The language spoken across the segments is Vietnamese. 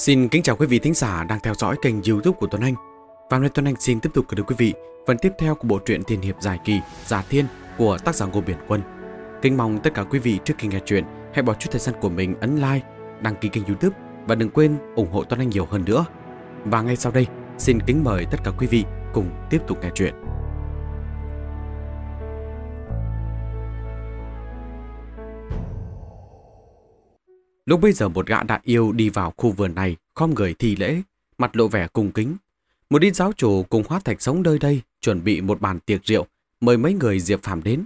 Xin kính chào quý vị thính giả đang theo dõi kênh youtube của Tuấn Anh Và hôm nay Tuấn Anh xin tiếp tục gửi đến quý vị phần tiếp theo của bộ truyện tiên Hiệp Giải Kỳ Giả Thiên của tác giả Ngô Biển Quân Kính mong tất cả quý vị trước khi nghe truyện hãy bỏ chút thời gian của mình ấn like, đăng ký kênh youtube và đừng quên ủng hộ Tuấn Anh nhiều hơn nữa Và ngay sau đây xin kính mời tất cả quý vị cùng tiếp tục nghe truyện. Lúc bây giờ một gã đại yêu đi vào khu vườn này, khom người thi lễ, mặt lộ vẻ cung kính. Một đi giáo chủ cùng hóa thạch sống nơi đây, chuẩn bị một bàn tiệc rượu, mời mấy người Diệp Phàm đến.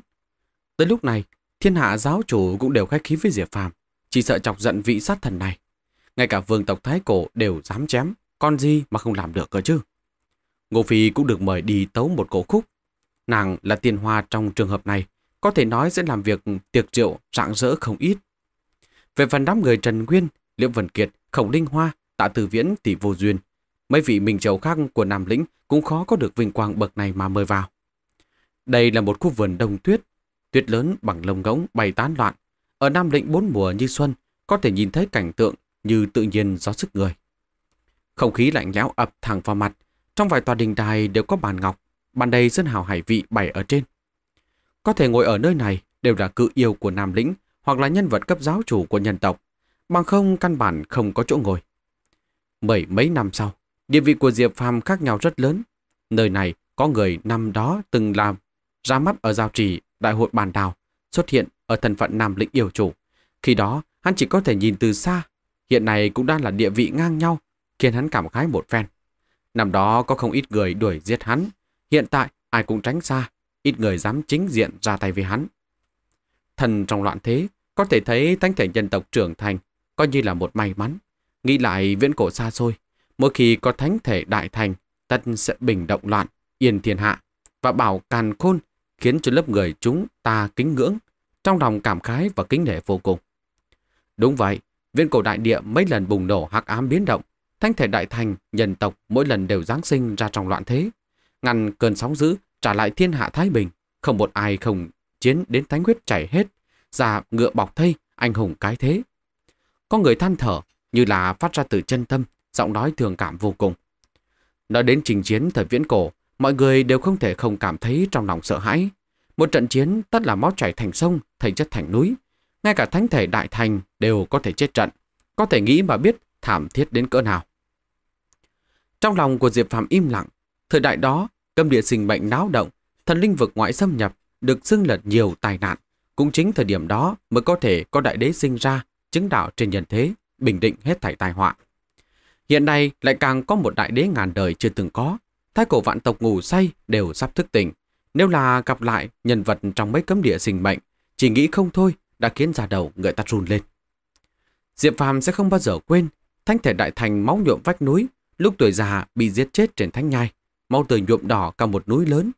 Tới lúc này, thiên hạ giáo chủ cũng đều khách khí với Diệp Phàm chỉ sợ chọc giận vị sát thần này. Ngay cả vương tộc Thái Cổ đều dám chém, con gì mà không làm được cơ chứ. Ngô Phi cũng được mời đi tấu một cổ khúc. Nàng là tiên hoa trong trường hợp này, có thể nói sẽ làm việc tiệc rượu rạng rỡ không ít. Về phần đám người Trần Nguyên, Liễu Vân Kiệt, Khổng Linh Hoa, Tạ Từ Viễn thì vô duyên. Mấy vị mình chầu khác của Nam Lĩnh cũng khó có được vinh quang bậc này mà mời vào. Đây là một khu vườn đông tuyết, tuyết lớn bằng lông ngỗng bay tán loạn. Ở Nam Lĩnh bốn mùa như xuân, có thể nhìn thấy cảnh tượng như tự nhiên gió sức người. Không khí lạnh lẽo ập thẳng vào mặt, trong vài tòa đình đài đều có bàn ngọc, bàn đầy dân hào hải vị bày ở trên. Có thể ngồi ở nơi này đều là cự yêu của Nam Lĩnh, hoặc là nhân vật cấp giáo chủ của nhân tộc, bằng không căn bản không có chỗ ngồi. Mười mấy năm sau, địa vị của Diệp Phàm khác nhau rất lớn. Nơi này có người năm đó từng làm, ra mắt ở giao trì đại hội bàn đào, xuất hiện ở thân phận nam lĩnh yêu chủ. Khi đó, hắn chỉ có thể nhìn từ xa, hiện nay cũng đang là địa vị ngang nhau, khiến hắn cảm khái một phen. Năm đó có không ít người đuổi giết hắn, hiện tại ai cũng tránh xa, ít người dám chính diện ra tay với hắn. Thần trong loạn thế, có thể thấy thánh thể nhân tộc trưởng thành coi như là một may mắn. Nghĩ lại viễn cổ xa xôi, mỗi khi có thánh thể đại thành, tất sẽ bình động loạn, yên thiên hạ và bảo càn khôn khiến cho lớp người chúng ta kính ngưỡng, trong lòng cảm khái và kính nể vô cùng. Đúng vậy, viên cổ đại địa mấy lần bùng nổ hắc ám biến động, thánh thể đại thành, nhân tộc mỗi lần đều giáng sinh ra trong loạn thế, ngăn cơn sóng dữ trả lại thiên hạ thái bình, không một ai không chiến đến thánh huyết chảy hết, ra dạ, ngựa bọc thây, anh hùng cái thế. Có người than thở, như là phát ra từ chân tâm, giọng nói thường cảm vô cùng. Nói đến trình chiến thời viễn cổ, mọi người đều không thể không cảm thấy trong lòng sợ hãi. Một trận chiến tất là máu chảy thành sông, thành chất thành núi. Ngay cả thánh thể đại thành đều có thể chết trận. Có thể nghĩ mà biết thảm thiết đến cỡ nào. Trong lòng của Diệp Phạm im lặng, thời đại đó, cấm địa sinh bệnh náo động, thần linh vực ngoại xâm nhập, được xưng là nhiều tai nạn. Cũng chính thời điểm đó mới có thể có đại đế sinh ra, chứng đạo trên nhân thế, bình định hết thảy tai họa. Hiện nay lại càng có một đại đế ngàn đời chưa từng có. Thái cổ vạn tộc ngủ say đều sắp thức tỉnh. Nếu là gặp lại nhân vật trong mấy cấm địa sinh mệnh, chỉ nghĩ không thôi đã khiến da đầu người ta run lên. Diệp Phàm sẽ không bao giờ quên thanh thể đại thành máu nhuộm vách núi, lúc tuổi già bị giết chết trên thanh nhai, máu tươi nhuộm đỏ cả một núi lớn.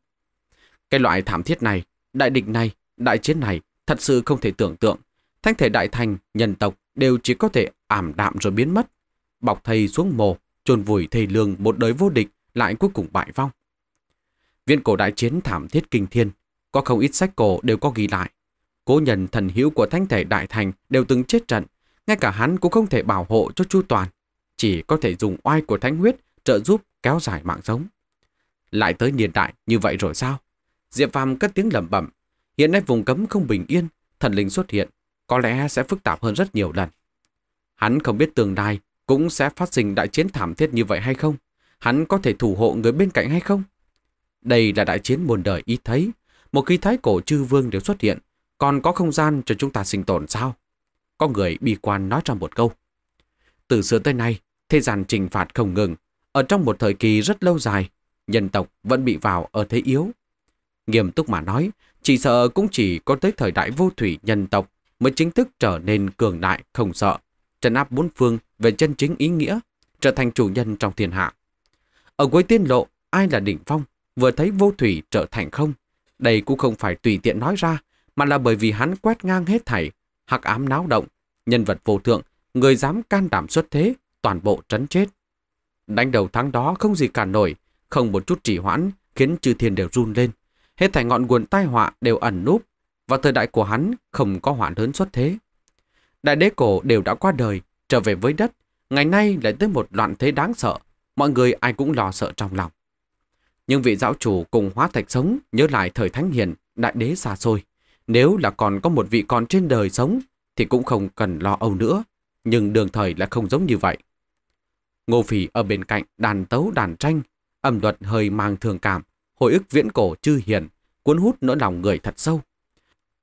Cái loại thảm thiết này, đại địch này Đại chiến này thật sự không thể tưởng tượng. Thanh thể đại thành, nhân tộc đều chỉ có thể ảm đạm rồi biến mất. Bọc thầy xuống mồ, chôn vùi thầy lương một đời vô địch lại cuối cùng bại vong. Viên cổ đại chiến thảm thiết kinh thiên, có không ít sách cổ đều có ghi lại. Cố nhân thần hữu của thanh thể đại thành đều từng chết trận, ngay cả hắn cũng không thể bảo hộ cho chu toàn, chỉ có thể dùng oai của thánh huyết trợ giúp kéo dài mạng sống. Lại tới niên đại như vậy rồi sao? Diệp Phàm cất tiếng lẩm bẩm, Hiện nay vùng cấm không bình yên, thần linh xuất hiện, có lẽ sẽ phức tạp hơn rất nhiều lần. Hắn không biết tương lai cũng sẽ phát sinh đại chiến thảm thiết như vậy hay không? Hắn có thể thủ hộ người bên cạnh hay không? Đây là đại chiến muôn đời ít thấy. Một khi thái cổ chư vương đều xuất hiện, còn có không gian cho chúng ta sinh tồn sao? Có người bi quan nói ra một câu. Từ xưa tới nay, thế gian trình phạt không ngừng. Ở trong một thời kỳ rất lâu dài, nhân tộc vẫn bị vào ở thế yếu. Nghiêm túc mà nói, chỉ sợ cũng chỉ có tới thời đại vô thủy nhân tộc mới chính thức trở nên cường đại không sợ, trấn áp bốn phương về chân chính ý nghĩa, trở thành chủ nhân trong thiên hạ. Ở cuối tiên lộ, ai là đỉnh phong, vừa thấy vô thủy trở thành không. Đây cũng không phải tùy tiện nói ra, mà là bởi vì hắn quét ngang hết thảy, hắc ám náo động, nhân vật vô thượng, người dám can đảm xuất thế, toàn bộ trấn chết. Đánh đầu thắng đó không gì cả nổi, không một chút trì hoãn, khiến chư thiên đều run lên, Hết thảy ngọn nguồn tai họa đều ẩn núp, và thời đại của hắn không có hoạn lớn xuất thế. Đại đế cổ đều đã qua đời, trở về với đất, ngày nay lại tới một loạn thế đáng sợ, mọi người ai cũng lo sợ trong lòng. Nhưng vị giáo chủ cùng hóa thạch sống nhớ lại thời thánh hiền, đại đế xa xôi. Nếu là còn có một vị còn trên đời sống thì cũng không cần lo âu nữa, nhưng đường thời lại không giống như vậy. Ngô Phỉ ở bên cạnh đàn tấu đàn tranh, âm luật hơi mang thường cảm, hồi ức viễn cổ chư hiền, cuốn hút nỗi lòng người thật sâu.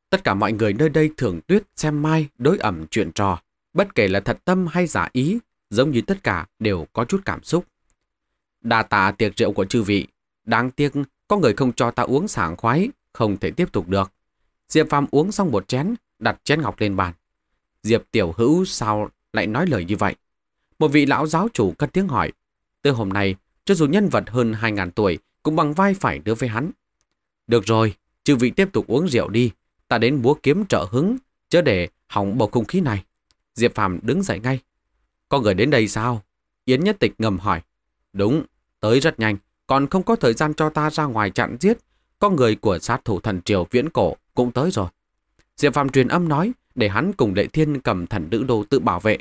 Tất cả mọi người nơi đây thường tuyết xem mai đối ẩm chuyện trò, bất kể là thật tâm hay giả ý, giống như tất cả đều có chút cảm xúc. Đà tạ tiệc rượu của chư vị, đáng tiếc có người không cho ta uống sảng khoái, không thể tiếp tục được. Diệp Phàm uống xong một chén, đặt chén ngọc lên bàn. Diệp Tiểu Hữu sao lại nói lời như vậy? Một vị lão giáo chủ cất tiếng hỏi. Từ hôm nay, cho dù nhân vật hơn 2.000 tuổi cũng bằng vai phải đưa với hắn. Được rồi, chư vị tiếp tục uống rượu đi, ta đến búa kiếm trợ hứng, chớ để hỏng bầu không khí này. Diệp Phàm đứng dậy ngay. Có người đến đây sao? Yến Nhất Tịch ngầm hỏi. Đúng, tới rất nhanh, còn không có thời gian cho ta ra ngoài chặn giết. Có người của sát thủ thần triều viễn cổ cũng tới rồi. Diệp Phàm truyền âm nói để hắn cùng Lệ Thiên cầm thần nữ đồ tự bảo vệ.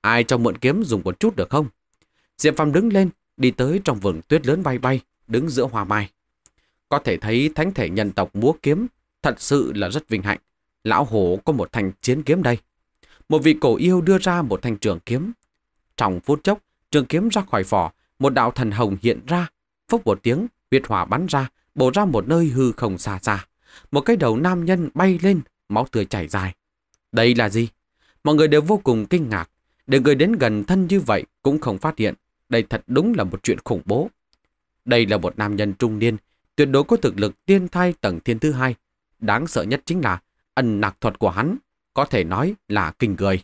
Ai cho mượn kiếm dùng một chút được không? Diệp Phàm đứng lên, đi tới trong vườn tuyết lớn bay bay, đứng giữa hoa mai. Có thể thấy thánh thể nhân tộc múa kiếm thật sự là rất vinh hạnh. Lão hổ có một thanh chiến kiếm đây. Một vị cổ yêu đưa ra một thanh trường kiếm. Trong phút chốc, trường kiếm ra khỏi vỏ, một đạo thần hồng hiện ra, phốc một tiếng, huyết hỏa bắn ra, bổ ra một nơi hư không xa xa. Một cái đầu nam nhân bay lên, máu tươi chảy dài. Đây là gì? Mọi người đều vô cùng kinh ngạc. Để người đến gần thân như vậy cũng không phát hiện. Đây thật đúng là một chuyện khủng bố. Đây là một nam nhân trung niên, tuyệt đối có thực lực tiên thai tầng thiên thứ hai. Đáng sợ nhất chính là ẩn nạc thuật của hắn, có thể nói là kinh người.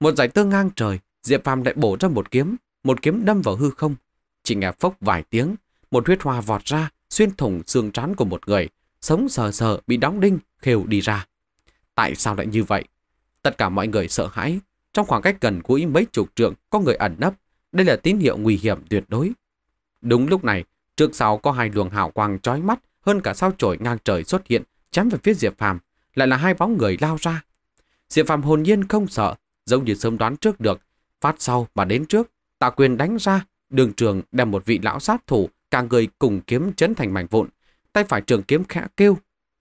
Một giải tơ ngang trời, Diệp Phàm lại bổ ra một kiếm, một kiếm đâm vào hư không. Chỉ nghe phốc vài tiếng, một huyết hoa vọt ra, xuyên thủng xương trán của một người, sống sờ sờ bị đóng đinh, khều đi ra. Tại sao lại như vậy? Tất cả mọi người sợ hãi. Trong khoảng cách gần cuối mấy chục trượng có người ẩn nấp. Đây là tín hiệu nguy hiểm tuyệt đối. Đúng lúc này, trước sau có hai luồng hào quang chói mắt hơn cả sao chổi ngang trời xuất hiện, chém về phía Diệp Phàm, lại là hai bóng người lao ra. Diệp Phàm hồn nhiên không sợ, giống như sớm đoán trước được, phát sau mà đến trước, Tạ Quyền đánh ra, đường trường đem một vị lão sát thủ, cả người cùng kiếm chấn thành mảnh vụn, tay phải trường kiếm khẽ kêu,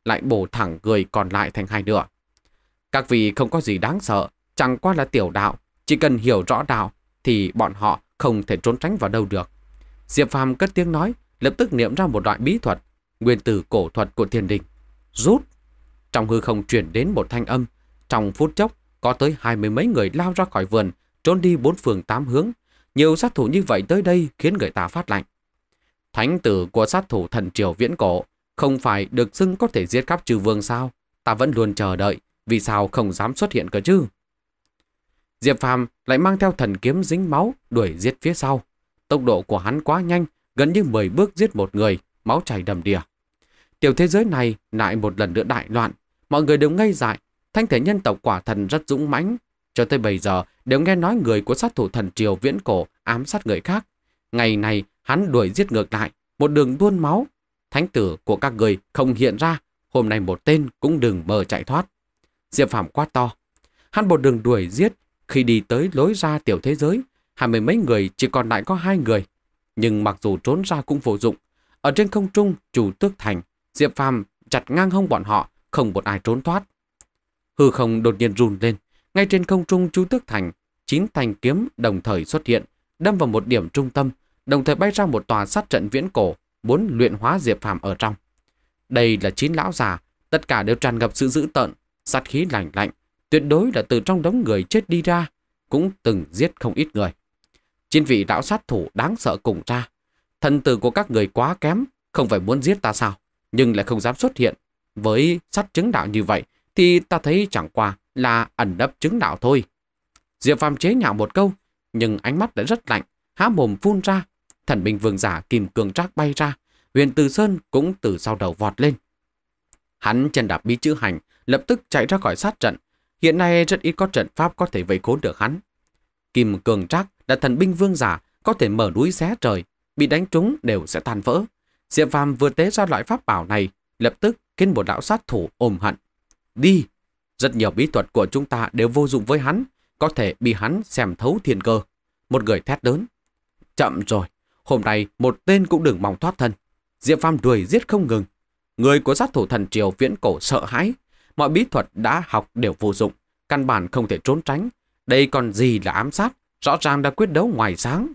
lại bổ thẳng người còn lại thành hai nửa. Các vị không có gì đáng sợ, chẳng qua là tiểu đạo, chỉ cần hiểu rõ đạo thì bọn họ không thể trốn tránh vào đâu được. Diệp Phàm cất tiếng nói, lập tức niệm ra một đoạn bí thuật, nguyên tử cổ thuật của thiên đình. Rút! Trong hư không truyền đến một thanh âm, trong phút chốc có tới hai mươi mấy người lao ra khỏi vườn, trốn đi bốn phường tám hướng. Nhiều sát thủ như vậy tới đây khiến người ta phát lạnh. Thánh tử của sát thủ thần triều viễn cổ không phải được xưng có thể giết khắp trừ vương sao? Ta vẫn luôn chờ đợi, vì sao không dám xuất hiện cơ chứ? Diệp Phàm lại mang theo thần kiếm dính máu đuổi giết phía sau. Tốc độ của hắn quá nhanh, gần như 10 bước giết một người, máu chảy đầm đìa. Tiểu thế giới này lại một lần nữa đại loạn, mọi người đều ngây dại, thanh thể nhân tộc quả thần rất dũng mãnh, cho tới bây giờ đều nghe nói người của sát thủ thần triều viễn cổ ám sát người khác. Ngày này hắn đuổi giết ngược lại, một đường tuôn máu. Thánh tử của các người không hiện ra, hôm nay một tên cũng đừng mơ chạy thoát. Diệp Phạm quá to. Hắn một đường đuổi giết, khi đi tới lối ra tiểu thế giới, hai mươi mấy người chỉ còn lại có hai người. Nhưng mặc dù trốn ra cũng vô dụng, ở trên không trung chủ tước thành, Diệp Phàm chặt ngang hông bọn họ, không một ai trốn thoát. Hư không đột nhiên run lên, ngay trên không trung chú tước thành, chín thanh kiếm đồng thời xuất hiện, đâm vào một điểm trung tâm, đồng thời bay ra một tòa sát trận viễn cổ, muốn luyện hóa Diệp Phàm ở trong. Đây là chín lão già, tất cả đều tràn ngập sự dữ tợn, sát khí lạnh lạnh, tuyệt đối là từ trong đống người chết đi ra, cũng từng giết không ít người chính vị lão sát thủ đáng sợ cùng tra. Thần tử của các người quá kém, không phải muốn giết ta sao, nhưng lại không dám xuất hiện. Với sát chứng đạo như vậy, thì ta thấy chẳng qua là ẩn đấp chứng đạo thôi. Diệp Phàm chế nhạo một câu, nhưng ánh mắt đã rất lạnh, há mồm phun ra. Thần binh vương giả kìm cường trác bay ra, huyền từ sơn cũng từ sau đầu vọt lên. Hắn chân đạp bí chữ hành, lập tức chạy ra khỏi sát trận. Hiện nay rất ít có trận pháp có thể vây khốn được hắn. Kim cường trác là thần binh vương giả, có thể mở núi xé trời, bị đánh trúng đều sẽ tan vỡ. Diệp Phàm vừa tế ra loại pháp bảo này, lập tức khiến một lão sát thủ ôm hận. Đi! Rất nhiều bí thuật của chúng ta đều vô dụng với hắn, có thể bị hắn xem thấu thiên cơ. Một người thét lớn. Chậm rồi, hôm nay một tên cũng đừng mong thoát thân. Diệp Phàm đuổi giết không ngừng. Người của sát thủ thần triều viễn cổ sợ hãi. Mọi bí thuật đã học đều vô dụng, căn bản không thể trốn tránh. Đây còn gì là ám sát, rõ ràng đã quyết đấu ngoài sáng.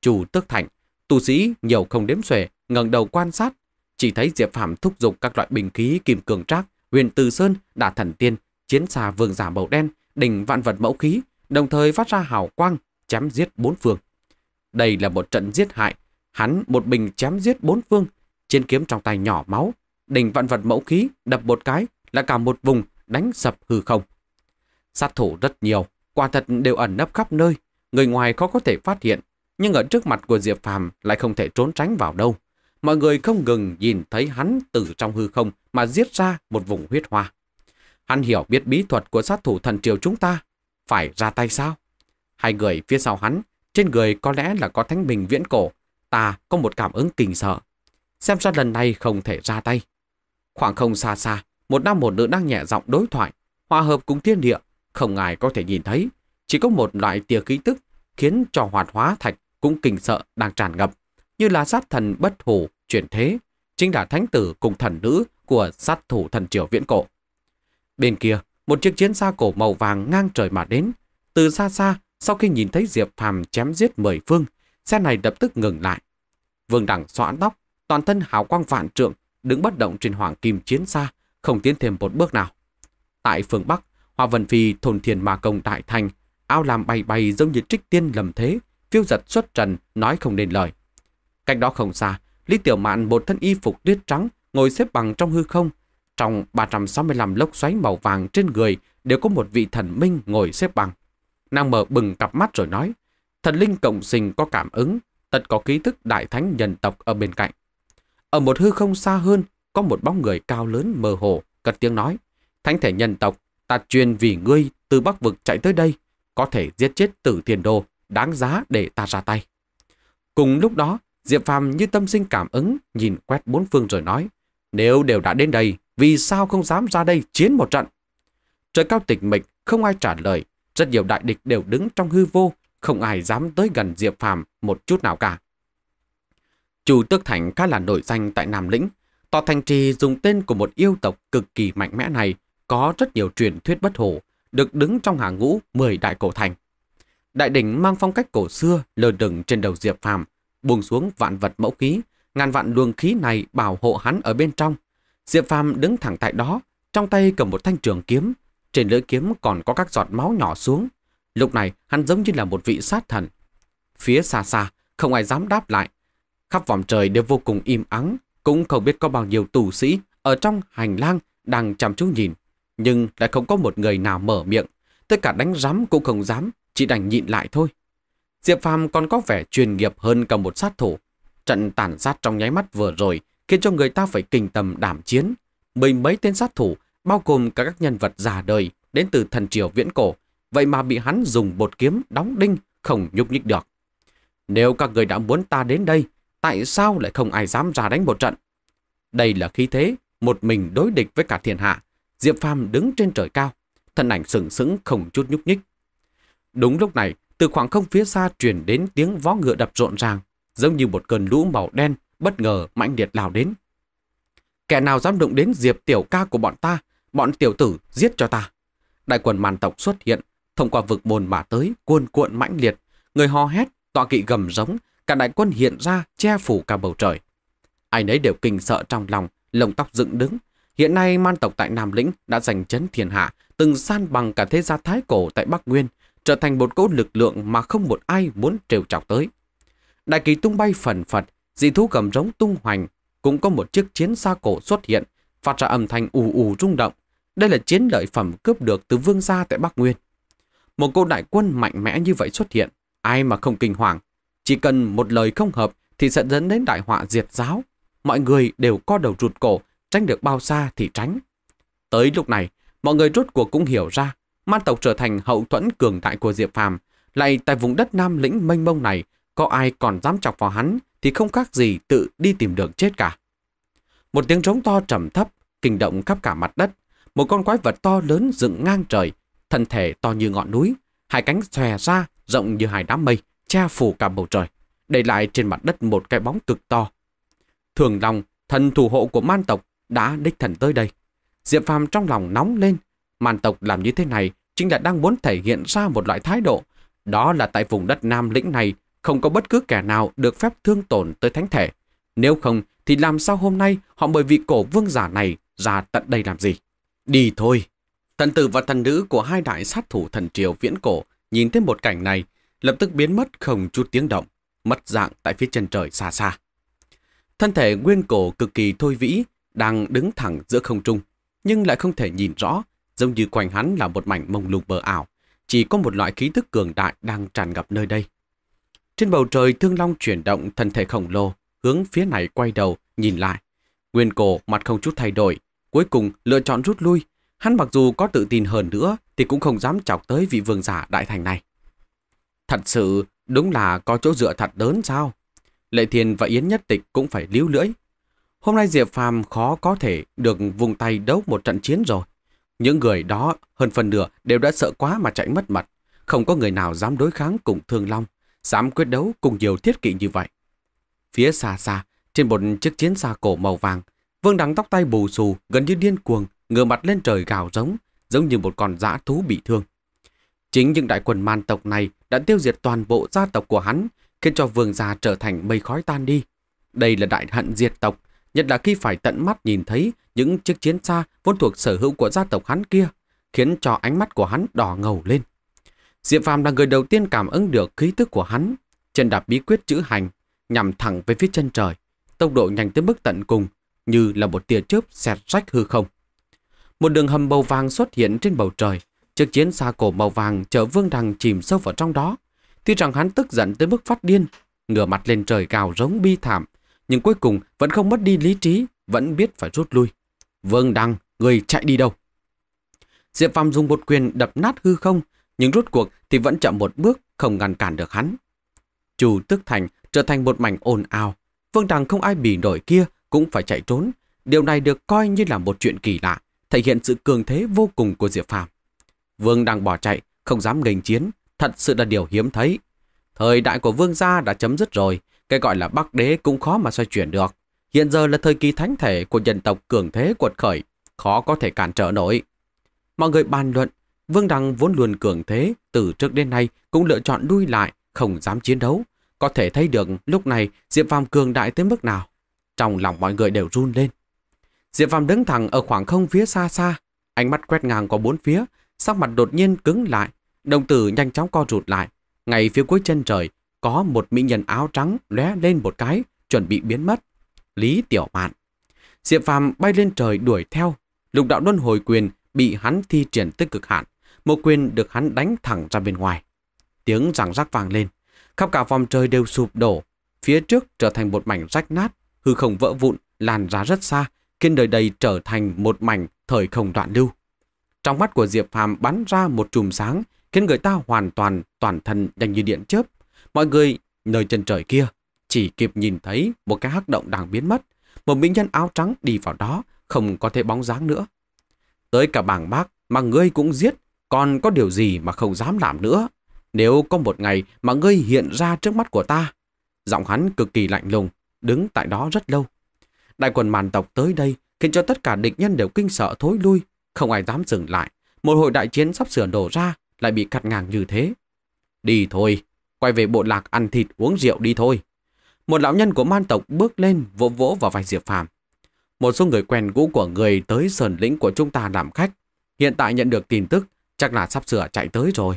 Chủ tức thành, tu sĩ nhiều không đếm xuể, ngẩng đầu quan sát, chỉ thấy Diệp Phạm thúc giục các loại bình khí kim cường trác, huyền từ sơn, đả thần tiên, chiến xa vương giả màu đen, đỉnh vạn vật mẫu khí, đồng thời phát ra hào quang, chém giết bốn phương. Đây là một trận giết hại, hắn một bình chém giết bốn phương, trên kiếm trong tay nhỏ máu, đỉnh vạn vật mẫu khí đập một cái là cả một vùng đánh sập hư không. Sát thủ rất nhiều, quả thật đều ẩn nấp khắp nơi, người ngoài khó có thể phát hiện, nhưng ở trước mặt của Diệp Phàm lại không thể trốn tránh vào đâu. Mọi người không ngừng nhìn thấy hắn từ trong hư không mà giết ra một vùng huyết hoa. Hắn hiểu biết bí thuật của sát thủ thần triều chúng ta, phải ra tay sao? Hai người phía sau hắn, trên người có lẽ là có thánh bình viễn cổ, ta có một cảm ứng kinh sợ. Xem ra lần này không thể ra tay. Khoảng không xa xa, một nam một nữ đang nhẹ giọng đối thoại, hòa hợp cùng thiên địa, không ai có thể nhìn thấy, chỉ có một loại tia khí tức khiến cho hoạt hóa thạch cũng kinh sợ đang tràn ngập, như là sát thần bất hủ chuyển thế, chính là thánh tử cùng thần nữ của sát thủ thần triều viễn cổ. Bên kia, một chiếc chiến xa cổ màu vàng ngang trời mà đến, từ xa xa, sau khi nhìn thấy Diệp Phàm chém giết mười phương, xe này lập tức ngừng lại. Vương Đẳng xõa tóc, toàn thân hào quang vạn trượng, đứng bất động trên hoàng kim chiến xa, không tiến thêm một bước nào. Tại phương Bắc, Hoa Vân Phi thồn thiền mà công đại thành, ao làm bay bay giống như trích tiên lầm thế, phiêu giật xuất trần, nói không nên lời. Cách đó không xa, Lý Tiểu Mạn một thân y phục tuyết trắng, ngồi xếp bằng trong hư không. Trong 365 lốc xoáy màu vàng trên người đều có một vị thần minh ngồi xếp bằng. Nàng mở bừng cặp mắt rồi nói, thần linh cộng sinh có cảm ứng, thật có ký thức đại thánh nhân tộc ở bên cạnh. Ở một hư không xa hơn, có một bóng người cao lớn mơ hồ, cất tiếng nói, thánh thể nhân tộc ta chuyên vì ngươi từ bắc vực chạy tới đây, có thể giết chết tử tiền đồ, đáng giá để ta ra tay. Cùng lúc đó, Diệp Phàm như tâm sinh cảm ứng, nhìn quét bốn phương rồi nói, nếu đều đã đến đây, vì sao không dám ra đây chiến một trận? Trời cao tịch mịch, không ai trả lời, rất nhiều đại địch đều đứng trong hư vô, không ai dám tới gần Diệp Phàm một chút nào cả. Chủ Tước Thành khá là nổi danh tại Nam Lĩnh, tòa thành trì dùng tên của một yêu tộc cực kỳ mạnh mẽ này có rất nhiều truyền thuyết bất hủ, được đứng trong hàng ngũ 10 đại cổ thành. Đại đỉnh mang phong cách cổ xưa lờ đừng trên đầu Diệp Phàm, buông xuống vạn vật mẫu khí, ngàn vạn luồng khí này bảo hộ hắn ở bên trong. Diệp Phàm đứng thẳng tại đó, trong tay cầm một thanh trường kiếm, trên lưỡi kiếm còn có các giọt máu nhỏ xuống. Lúc này, hắn giống như là một vị sát thần. Phía xa xa, không ai dám đáp lại. Khắp vòng trời đều vô cùng im ắng, cũng không biết có bao nhiêu tù sĩ ở trong hành lang đang chăm chú nhìn nhưng lại không có một người nào mở miệng, tất cả đánh rắm cũng không dám, chỉ đành nhịn lại thôi. Diệp Phàm còn có vẻ chuyên nghiệp hơn cả một sát thủ. Trận tàn sát trong nháy mắt vừa rồi khiến cho người ta phải kinh tầm đảm chiến. Mười mấy tên sát thủ, bao gồm cả các nhân vật già đời đến từ thần triều viễn cổ, vậy mà bị hắn dùng bột kiếm đóng đinh không nhúc nhích được. Nếu các người đã muốn ta đến đây, tại sao lại không ai dám ra đánh một trận? Đây là khí thế, một mình đối địch với cả thiên hạ. Diệp Phàm đứng trên trời cao, thân ảnh sừng sững không chút nhúc nhích. Đúng lúc này, từ khoảng không phía xa truyền đến tiếng vó ngựa đập rộn ràng, giống như một cơn lũ màu đen bất ngờ mãnh liệt lao đến. Kẻ nào dám đụng đến Diệp tiểu ca của bọn ta, bọn tiểu tử giết cho ta. Đại quần màn tộc xuất hiện, thông qua vực môn mà tới, cuồn cuộn mãnh liệt, người hò hét, tọa kỵ gầm rống, cả đại quân hiện ra che phủ cả bầu trời. Ai nấy đều kinh sợ trong lòng, lồng tóc dựng đứng, Hiện nay man tộc tại Nam Lĩnh đã giành chấn thiên hạ, từng san bằng cả thế gia thái cổ tại Bắc Nguyên, trở thành một cỗ lực lượng mà không một ai muốn trêu chọc tới. Đại kỳ tung bay phần phật, dị thú cầm rống tung hoành, cũng có một chiếc chiến xa cổ xuất hiện, phát ra âm thanh ù ù rung động. Đây là chiến lợi phẩm cướp được từ vương gia tại Bắc Nguyên. Một cỗ đại quân mạnh mẽ như vậy xuất hiện, ai mà không kinh hoàng. Chỉ cần một lời không hợp thì sẽ dẫn đến đại họa diệt giáo. Mọi người đều co đầu rụt cổ, tránh được bao xa thì tránh. Tới lúc này, mọi người rốt cuộc cũng hiểu ra, man tộc trở thành hậu thuẫn cường đại của Diệp Phàm, lại tại vùng đất Nam lĩnh mênh mông này, có ai còn dám chọc vào hắn thì không khác gì tự đi tìm đường chết cả. Một tiếng trống to trầm thấp, kinh động khắp cả mặt đất, một con quái vật to lớn dựng ngang trời, thân thể to như ngọn núi, hai cánh xòe ra, rộng như hai đám mây, che phủ cả bầu trời, để lại trên mặt đất một cái bóng cực to. Thường lòng, thần thủ hộ của man tộc đã đích thần tới đây. Diệp Phàm trong lòng nóng lên, màn tộc làm như thế này chính là đang muốn thể hiện ra một loại thái độ, đó là tại vùng đất Nam lĩnh này không có bất cứ kẻ nào được phép thương tổn tới thánh thể. Nếu không thì làm sao hôm nay họ bởi vị cổ vương giả này ra tận đây làm gì? Đi thôi! Thần tử và thần nữ của hai đại sát thủ thần triều viễn cổ nhìn thấy một cảnh này, lập tức biến mất không chút tiếng động, mất dạng tại phía chân trời xa xa. Thân thể nguyên cổ cực kỳ thôi vĩ, đang đứng thẳng giữa không trung, nhưng lại không thể nhìn rõ, giống như quanh hắn là một mảnh mông lung bờ ảo, chỉ có một loại khí thức cường đại đang tràn ngập nơi đây. Trên bầu trời thương long chuyển động thân thể khổng lồ, hướng phía này quay đầu, nhìn lại. Nguyên cổ mặt không chút thay đổi, cuối cùng lựa chọn rút lui. Hắn mặc dù có tự tin hơn nữa thì cũng không dám chọc tới vị vương giả đại thành này. Thật sự đúng là có chỗ dựa thật lớn sao? Lệ Thiên và Yến Nhất Tịch cũng phải líu lưỡi, Hôm nay Diệp Phàm khó có thể được vùng tay đấu một trận chiến rồi. Những người đó hơn phần nửa đều đã sợ quá mà chạy mất mặt. Không có người nào dám đối kháng cùng Thương Long, dám quyết đấu cùng nhiều thiết kỵ như vậy. Phía xa xa, trên một chiếc chiến xa cổ màu vàng, Vương Đằng tóc tay bù xù, gần như điên cuồng, ngửa mặt lên trời gào giống, giống như một con dã thú bị thương. Chính những đại quân man tộc này đã tiêu diệt toàn bộ gia tộc của hắn, khiến cho vương gia trở thành mây khói tan đi. Đây là đại hận diệt tộc, nhất là khi phải tận mắt nhìn thấy những chiếc chiến xa vốn thuộc sở hữu của gia tộc hắn kia, khiến cho ánh mắt của hắn đỏ ngầu lên. Diệp Phàm là người đầu tiên cảm ứng được khí tức của hắn, chân đạp bí quyết chữ hành, nhằm thẳng về phía chân trời, tốc độ nhanh tới mức tận cùng, như là một tia chớp xẹt rách hư không. Một đường hầm màu vàng xuất hiện trên bầu trời, chiếc chiến xa cổ màu vàng chở Vương Đằng chìm sâu vào trong đó. Tuy rằng hắn tức giận tới mức phát điên, ngửa mặt lên trời cào rống bi thảm, nhưng cuối cùng vẫn không mất đi lý trí, vẫn biết phải rút lui. Vương Đăng, người chạy đi đâu? Diệp Phàm dùng một quyền đập nát hư không, nhưng rút cuộc thì vẫn chậm một bước, không ngăn cản được hắn. chủ Tức Thành trở thành một mảnh ồn ào, Vương Đăng không ai bì nổi kia cũng phải chạy trốn. Điều này được coi như là một chuyện kỳ lạ, thể hiện sự cường thế vô cùng của Diệp Phàm. Vương Đăng bỏ chạy, không dám nghênh chiến, thật sự là điều hiếm thấy. Thời đại của Vương gia đã chấm dứt rồi, cái gọi là Bắc Đế cũng khó mà xoay chuyển được. Hiện giờ là thời kỳ thánh thể của dân tộc cường thế quật khởi, khó có thể cản trở nổi. Mọi người bàn luận, Vương Đăng vốn luôn cường thế, từ trước đến nay cũng lựa chọn lui lại, không dám chiến đấu. Có thể thấy được lúc này Diệp Phàm cường đại tới mức nào. Trong lòng mọi người đều run lên. Diệp Phàm đứng thẳng ở khoảng không phía xa xa, ánh mắt quét ngang qua bốn phía, sắc mặt đột nhiên cứng lại, đồng tử nhanh chóng co rụt lại. Ngay phía cuối chân trời có một mỹ nhân áo trắng lé lên một cái, chuẩn bị biến mất. Lý Tiểu Mạn. Diệp Phàm bay lên trời đuổi theo. Lục đạo luân hồi quyền bị hắn thi triển tới cực hạn. Một quyền được hắn đánh thẳng ra bên ngoài. Tiếng giảng rắc vàng lên. Khắp cả vòng trời đều sụp đổ. Phía trước trở thành một mảnh rách nát. Hư không vỡ vụn, làn ra rất xa. Trên đời đầy trở thành một mảnh thời không đoạn lưu. Trong mắt của Diệp Phàm bắn ra một chùm sáng khiến người ta hoàn toàn toàn thân nhanh như điện chớp Mọi người nơi chân trời kia chỉ kịp nhìn thấy một cái hắc động đang biến mất. Một mỹ nhân áo trắng đi vào đó, không có thể bóng dáng nữa. Tới cả bảng bác mà ngươi cũng giết, còn có điều gì mà không dám làm nữa. Nếu có một ngày mà ngươi hiện ra trước mắt của ta, giọng hắn cực kỳ lạnh lùng, đứng tại đó rất lâu. Đại quần màn tộc tới đây khiến cho tất cả địch nhân đều kinh sợ thối lui, không ai dám dừng lại. Một hồi đại chiến sắp sửa đổ ra lại bị cắt ngang như thế. Đi thôi, quay về bộ lạc ăn thịt uống rượu đi thôi. Một lão nhân của man tộc bước lên vỗ vỗ vào vai Diệp Phàm. Một số người quen cũ của người tới sườn lĩnh của chúng ta làm khách. Hiện tại nhận được tin tức, chắc là sắp sửa chạy tới rồi.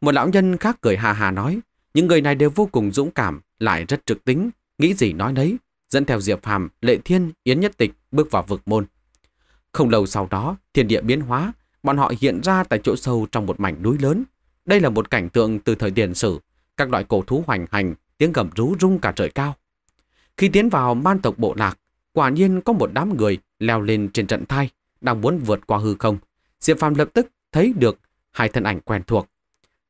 Một lão nhân khác cười hà hà nói, những người này đều vô cùng dũng cảm, lại rất trực tính, nghĩ gì nói đấy, dẫn theo Diệp Phàm, Lệ Thiên, Yến Nhất Tịch bước vào vực môn. Không lâu sau đó, thiên địa biến hóa, bọn họ hiện ra tại chỗ sâu trong một mảnh núi lớn. Đây là một cảnh tượng từ thời tiền sử các loại cổ thú hoành hành, tiếng gầm rú rung cả trời cao. Khi tiến vào man tộc bộ lạc, quả nhiên có một đám người leo lên trên trận thai, đang muốn vượt qua hư không. Diệp Phàm lập tức thấy được hai thân ảnh quen thuộc.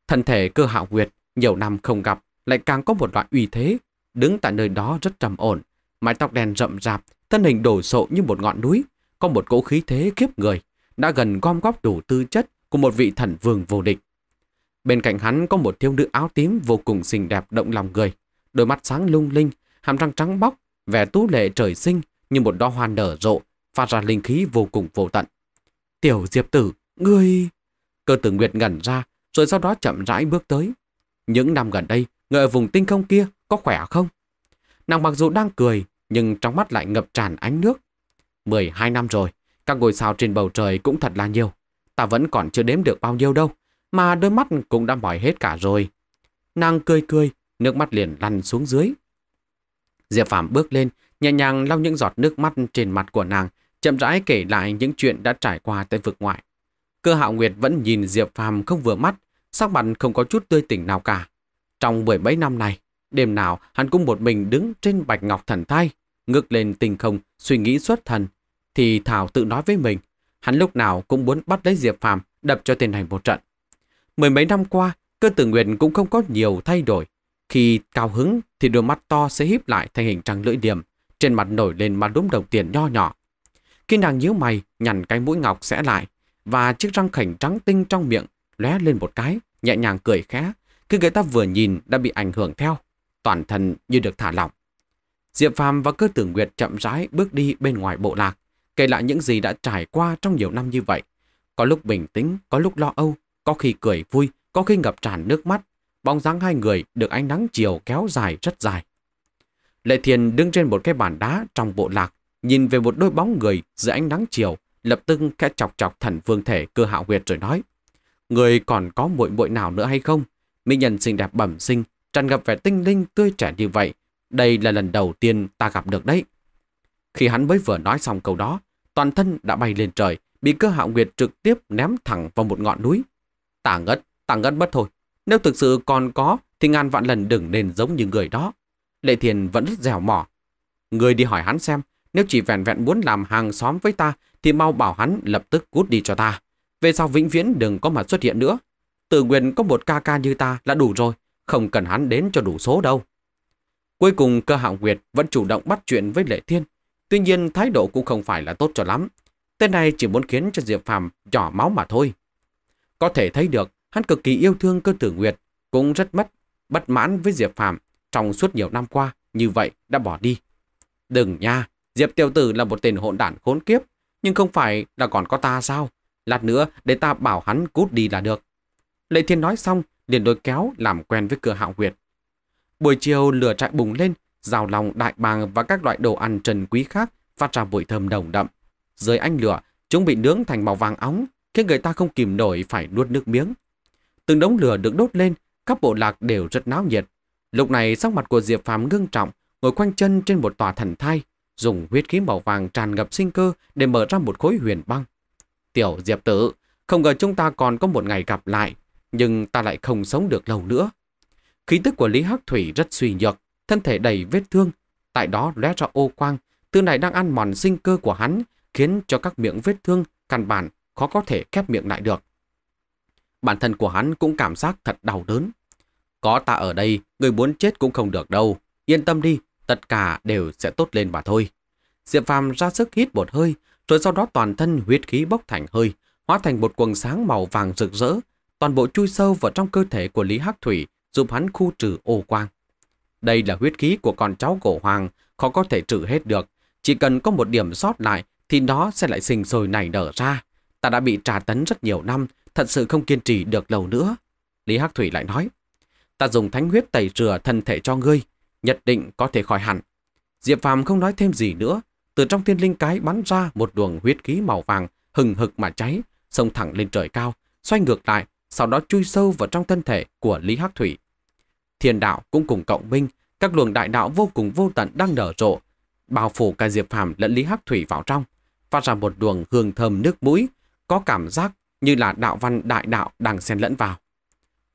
Thân thể cơ hạo huyệt, nhiều năm không gặp, lại càng có một loại uy thế, đứng tại nơi đó rất trầm ổn, mái tóc đen rậm rạp, thân hình đổ sộ như một ngọn núi, có một cỗ khí thế kiếp người, đã gần gom góp đủ tư chất của một vị thần vương vô địch. Bên cạnh hắn có một thiếu nữ áo tím vô cùng xinh đẹp động lòng người, đôi mắt sáng lung linh, hàm răng trắng bóc, vẻ tú lệ trời sinh như một đóa hoa nở rộ, phát ra linh khí vô cùng vô tận. Tiểu Diệp Tử, ngươi... Cơ tử Nguyệt ngẩn ra, rồi sau đó chậm rãi bước tới. Những năm gần đây, người ở vùng tinh không kia có khỏe không? Nàng mặc dù đang cười, nhưng trong mắt lại ngập tràn ánh nước. 12 năm rồi, các ngôi sao trên bầu trời cũng thật là nhiều. Ta vẫn còn chưa đếm được bao nhiêu đâu mà đôi mắt cũng đã mỏi hết cả rồi. Nàng cười cười, nước mắt liền lăn xuống dưới. Diệp Phạm bước lên, nhẹ nhàng lau những giọt nước mắt trên mặt của nàng, chậm rãi kể lại những chuyện đã trải qua tại vực ngoại. Cơ hạo Nguyệt vẫn nhìn Diệp Phàm không vừa mắt, sắc mặt không có chút tươi tỉnh nào cả. Trong mười mấy năm này, đêm nào hắn cũng một mình đứng trên bạch ngọc thần thai, ngược lên tình không, suy nghĩ xuất thần. Thì Thảo tự nói với mình, hắn lúc nào cũng muốn bắt lấy Diệp Phàm đập cho tên này một trận. Mười mấy năm qua, cơ tử nguyện cũng không có nhiều thay đổi. Khi cao hứng thì đôi mắt to sẽ híp lại thành hình trăng lưỡi điểm, trên mặt nổi lên mà đốm đồng tiền nho nhỏ. Khi nàng nhíu mày, nhằn cái mũi ngọc sẽ lại, và chiếc răng khảnh trắng tinh trong miệng lóe lên một cái, nhẹ nhàng cười khẽ. Khi người ta vừa nhìn đã bị ảnh hưởng theo, toàn thân như được thả lỏng. Diệp Phàm và cơ tử Nguyệt chậm rãi bước đi bên ngoài bộ lạc, kể lại những gì đã trải qua trong nhiều năm như vậy. Có lúc bình tĩnh, có lúc lo âu, có khi cười vui, có khi ngập tràn nước mắt. Bóng dáng hai người được ánh nắng chiều kéo dài rất dài. Lệ Thiền đứng trên một cái bàn đá trong bộ lạc, nhìn về một đôi bóng người dưới ánh nắng chiều, lập tức khẽ chọc chọc thần vương thể cơ hạo huyệt rồi nói. Người còn có muội muội nào nữa hay không? Mỹ nhân xinh đẹp bẩm sinh, tràn ngập vẻ tinh linh tươi trẻ như vậy. Đây là lần đầu tiên ta gặp được đấy. Khi hắn mới vừa nói xong câu đó, toàn thân đã bay lên trời, bị cơ hạo nguyệt trực tiếp ném thẳng vào một ngọn núi. Tả ngất, tả ngất mất thôi. Nếu thực sự còn có thì ngàn vạn lần đừng nên giống như người đó. Lệ Thiền vẫn rất dẻo mỏ. Người đi hỏi hắn xem, nếu chỉ vẹn vẹn muốn làm hàng xóm với ta thì mau bảo hắn lập tức cút đi cho ta. Về sau vĩnh viễn đừng có mà xuất hiện nữa. Tự nguyện có một ca ca như ta là đủ rồi, không cần hắn đến cho đủ số đâu. Cuối cùng cơ hạng Nguyệt vẫn chủ động bắt chuyện với Lệ Thiên. Tuy nhiên thái độ cũng không phải là tốt cho lắm. Tên này chỉ muốn khiến cho Diệp Phàm nhỏ máu mà thôi. Có thể thấy được, hắn cực kỳ yêu thương cơ tử Nguyệt, cũng rất mất, bất mãn với Diệp phàm trong suốt nhiều năm qua, như vậy đã bỏ đi. Đừng nha, Diệp tiểu Tử là một tên hỗn đản khốn kiếp, nhưng không phải là còn có ta sao? Lát nữa để ta bảo hắn cút đi là được. Lệ Thiên nói xong, liền đôi kéo làm quen với cửa hạo huyệt. Buổi chiều lửa trại bùng lên, rào lòng đại bàng và các loại đồ ăn trần quý khác phát ra bụi thơm đồng đậm. Dưới ánh lửa, chúng bị nướng thành màu vàng óng, khiến người ta không kìm nổi phải nuốt nước miếng. Từng đống lửa được đốt lên, các bộ lạc đều rất náo nhiệt. Lúc này sắc mặt của Diệp Phàm ngưng trọng, ngồi quanh chân trên một tòa thần thai, dùng huyết khí màu vàng tràn ngập sinh cơ để mở ra một khối huyền băng. Tiểu Diệp tử, không ngờ chúng ta còn có một ngày gặp lại, nhưng ta lại không sống được lâu nữa. Khí tức của Lý Hắc Thủy rất suy nhược, thân thể đầy vết thương, tại đó lóe ra ô quang, từ này đang ăn mòn sinh cơ của hắn, khiến cho các miệng vết thương căn bản khó có thể khép miệng lại được. Bản thân của hắn cũng cảm giác thật đau đớn. Có ta ở đây, người muốn chết cũng không được đâu. Yên tâm đi, tất cả đều sẽ tốt lên mà thôi. Diệp Phàm ra sức hít một hơi, rồi sau đó toàn thân huyết khí bốc thành hơi, hóa thành một quầng sáng màu vàng rực rỡ, toàn bộ chui sâu vào trong cơ thể của Lý Hắc Thủy, giúp hắn khu trừ ô quang. Đây là huyết khí của con cháu cổ hoàng, khó có thể trừ hết được. Chỉ cần có một điểm sót lại thì nó sẽ lại sinh sôi nảy nở ra ta đã bị trà tấn rất nhiều năm, thật sự không kiên trì được lâu nữa. Lý Hắc Thủy lại nói, ta dùng thánh huyết tẩy rửa thân thể cho ngươi, nhất định có thể khỏi hẳn. Diệp Phàm không nói thêm gì nữa, từ trong thiên linh cái bắn ra một luồng huyết khí màu vàng, hừng hực mà cháy, sông thẳng lên trời cao, xoay ngược lại, sau đó chui sâu vào trong thân thể của Lý Hắc Thủy. Thiên đạo cũng cùng cộng minh, các luồng đại đạo vô cùng vô tận đang nở rộ, bao phủ cả Diệp Phàm lẫn Lý Hắc Thủy vào trong, phát ra một luồng hương thơm nước mũi, có cảm giác như là đạo văn đại đạo đang xen lẫn vào.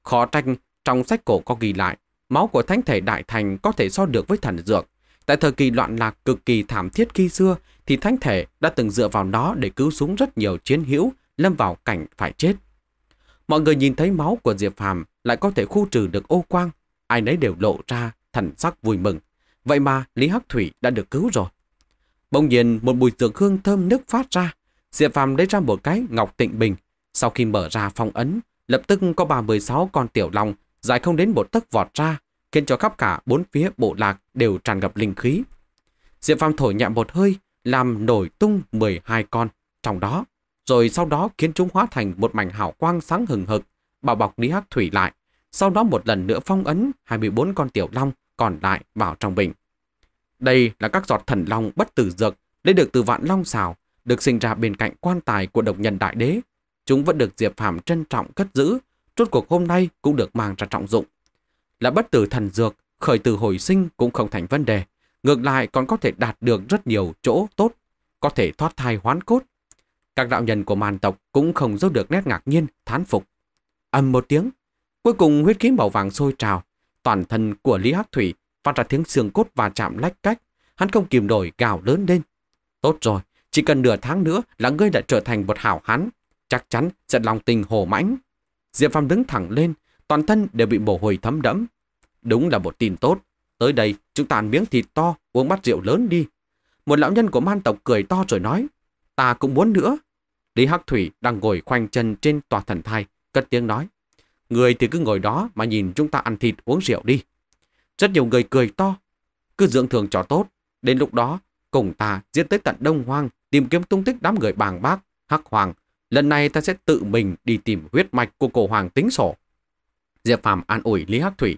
Khó tranh trong sách cổ có ghi lại, máu của thánh thể đại thành có thể so được với thần dược. Tại thời kỳ loạn lạc cực kỳ thảm thiết khi xưa thì thánh thể đã từng dựa vào nó để cứu súng rất nhiều chiến hữu lâm vào cảnh phải chết. Mọi người nhìn thấy máu của Diệp Phàm lại có thể khu trừ được ô quang, ai nấy đều lộ ra thần sắc vui mừng. Vậy mà Lý Hắc Thủy đã được cứu rồi. Bỗng nhiên một mùi dược hương thơm nức phát ra, Diệp Phạm lấy ra một cái ngọc tịnh bình. Sau khi mở ra phong ấn, lập tức có 36 con tiểu long dài không đến một tấc vọt ra, khiến cho khắp cả bốn phía bộ lạc đều tràn ngập linh khí. Diệp Phạm thổi nhẹ một hơi, làm nổi tung 12 con trong đó, rồi sau đó khiến chúng hóa thành một mảnh hào quang sáng hừng hực, bảo bọc Lý Hắc Thủy lại. Sau đó một lần nữa phong ấn 24 con tiểu long còn lại vào trong bình. Đây là các giọt thần long bất tử dược lấy được từ vạn long xào được sinh ra bên cạnh quan tài của độc nhân đại đế. Chúng vẫn được Diệp Phàm trân trọng cất giữ, rốt cuộc hôm nay cũng được mang ra trọng dụng. Là bất tử thần dược, khởi từ hồi sinh cũng không thành vấn đề, ngược lại còn có thể đạt được rất nhiều chỗ tốt, có thể thoát thai hoán cốt. Các đạo nhân của màn tộc cũng không giấu được nét ngạc nhiên, thán phục. Âm một tiếng, cuối cùng huyết khí màu vàng sôi trào, toàn thân của Lý Hắc Thủy phát ra tiếng xương cốt và chạm lách cách, hắn không kìm nổi gào lớn lên. Tốt rồi, chỉ cần nửa tháng nữa là ngươi đã trở thành một hảo hán, chắc chắn sẽ lòng tình hồ mãnh. Diệp Phàm đứng thẳng lên, toàn thân đều bị mồ hôi thấm đẫm. Đúng là một tin tốt. Tới đây, chúng ta ăn miếng thịt to, uống bát rượu lớn đi. Một lão nhân của man tộc cười to rồi nói, ta cũng muốn nữa. Lý Hắc Thủy đang ngồi khoanh chân trên tòa thần thai, cất tiếng nói, người thì cứ ngồi đó mà nhìn chúng ta ăn thịt uống rượu đi. Rất nhiều người cười to, cứ dưỡng thường cho tốt, đến lúc đó cùng ta diễn tới tận Đông Hoang tìm kiếm tung tích đám người bàng bác, hắc hoàng. Lần này ta sẽ tự mình đi tìm huyết mạch của cổ hoàng tính sổ. Diệp Phàm an ủi Lý Hắc Thủy.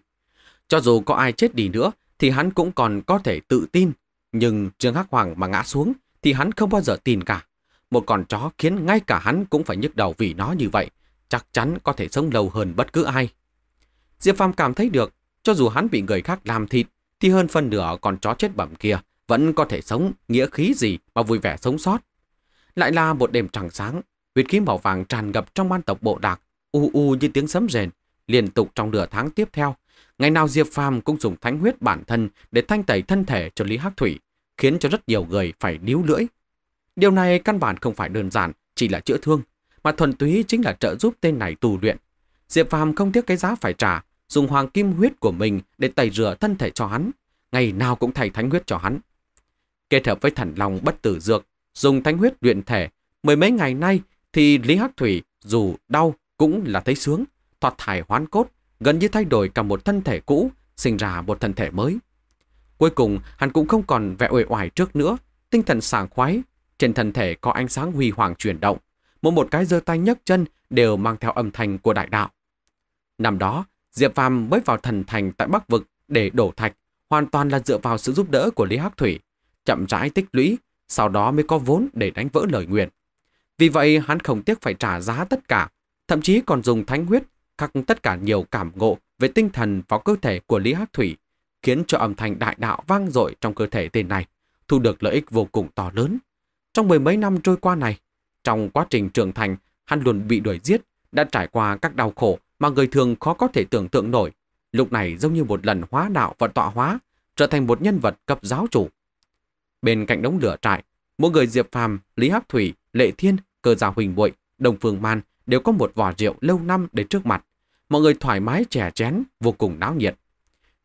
Cho dù có ai chết đi nữa thì hắn cũng còn có thể tự tin. Nhưng Trương Hắc Hoàng mà ngã xuống thì hắn không bao giờ tin cả. Một con chó khiến ngay cả hắn cũng phải nhức đầu vì nó như vậy. Chắc chắn có thể sống lâu hơn bất cứ ai. Diệp Phàm cảm thấy được, cho dù hắn bị người khác làm thịt thì hơn phần nửa con chó chết bẩm kia vẫn có thể sống, nghĩa khí gì mà vui vẻ sống sót. Lại là một đêm trăng sáng, huyết khí màu vàng tràn ngập trong ban tộc bộ đạc, u u như tiếng sấm rền, liên tục trong nửa tháng tiếp theo. Ngày nào Diệp Phàm cũng dùng thánh huyết bản thân để thanh tẩy thân thể cho Lý Hắc Thủy, khiến cho rất nhiều người phải níu lưỡi. Điều này căn bản không phải đơn giản, chỉ là chữa thương, mà thuần túy chính là trợ giúp tên này tù luyện. Diệp Phàm không tiếc cái giá phải trả, dùng hoàng kim huyết của mình để tẩy rửa thân thể cho hắn, ngày nào cũng thay thánh huyết cho hắn, Kết hợp với thần lòng bất tử dược, dùng thánh huyết luyện thể, mười mấy ngày nay thì Lý Hắc Thủy dù đau cũng là thấy sướng, thoát thải hoán cốt, gần như thay đổi cả một thân thể cũ, sinh ra một thân thể mới. Cuối cùng, hắn cũng không còn vẻ uể oải trước nữa, tinh thần sảng khoái, trên thân thể có ánh sáng huy hoàng chuyển động, mỗi một cái giơ tay nhấc chân đều mang theo âm thanh của đại đạo. Năm đó, Diệp Phàm mới vào thần thành tại Bắc Vực để đổ thạch, hoàn toàn là dựa vào sự giúp đỡ của Lý Hắc Thủy chậm rãi tích lũy, sau đó mới có vốn để đánh vỡ lời nguyện. Vì vậy hắn không tiếc phải trả giá tất cả, thậm chí còn dùng thánh huyết khắc tất cả nhiều cảm ngộ về tinh thần vào cơ thể của Lý Hắc Thủy, khiến cho âm thanh đại đạo vang dội trong cơ thể tên này, thu được lợi ích vô cùng to lớn. Trong mười mấy năm trôi qua này, trong quá trình trưởng thành, hắn luôn bị đuổi giết, đã trải qua các đau khổ mà người thường khó có thể tưởng tượng nổi. Lúc này giống như một lần hóa đạo và tọa hóa, trở thành một nhân vật cấp giáo chủ. Bên cạnh đống lửa trại, mỗi người Diệp Phàm, Lý Hắc Thủy, Lệ Thiên, Cơ Gia Huỳnh Bội, Đồng Phương Man đều có một vỏ rượu lâu năm để trước mặt. Mọi người thoải mái chè chén, vô cùng náo nhiệt.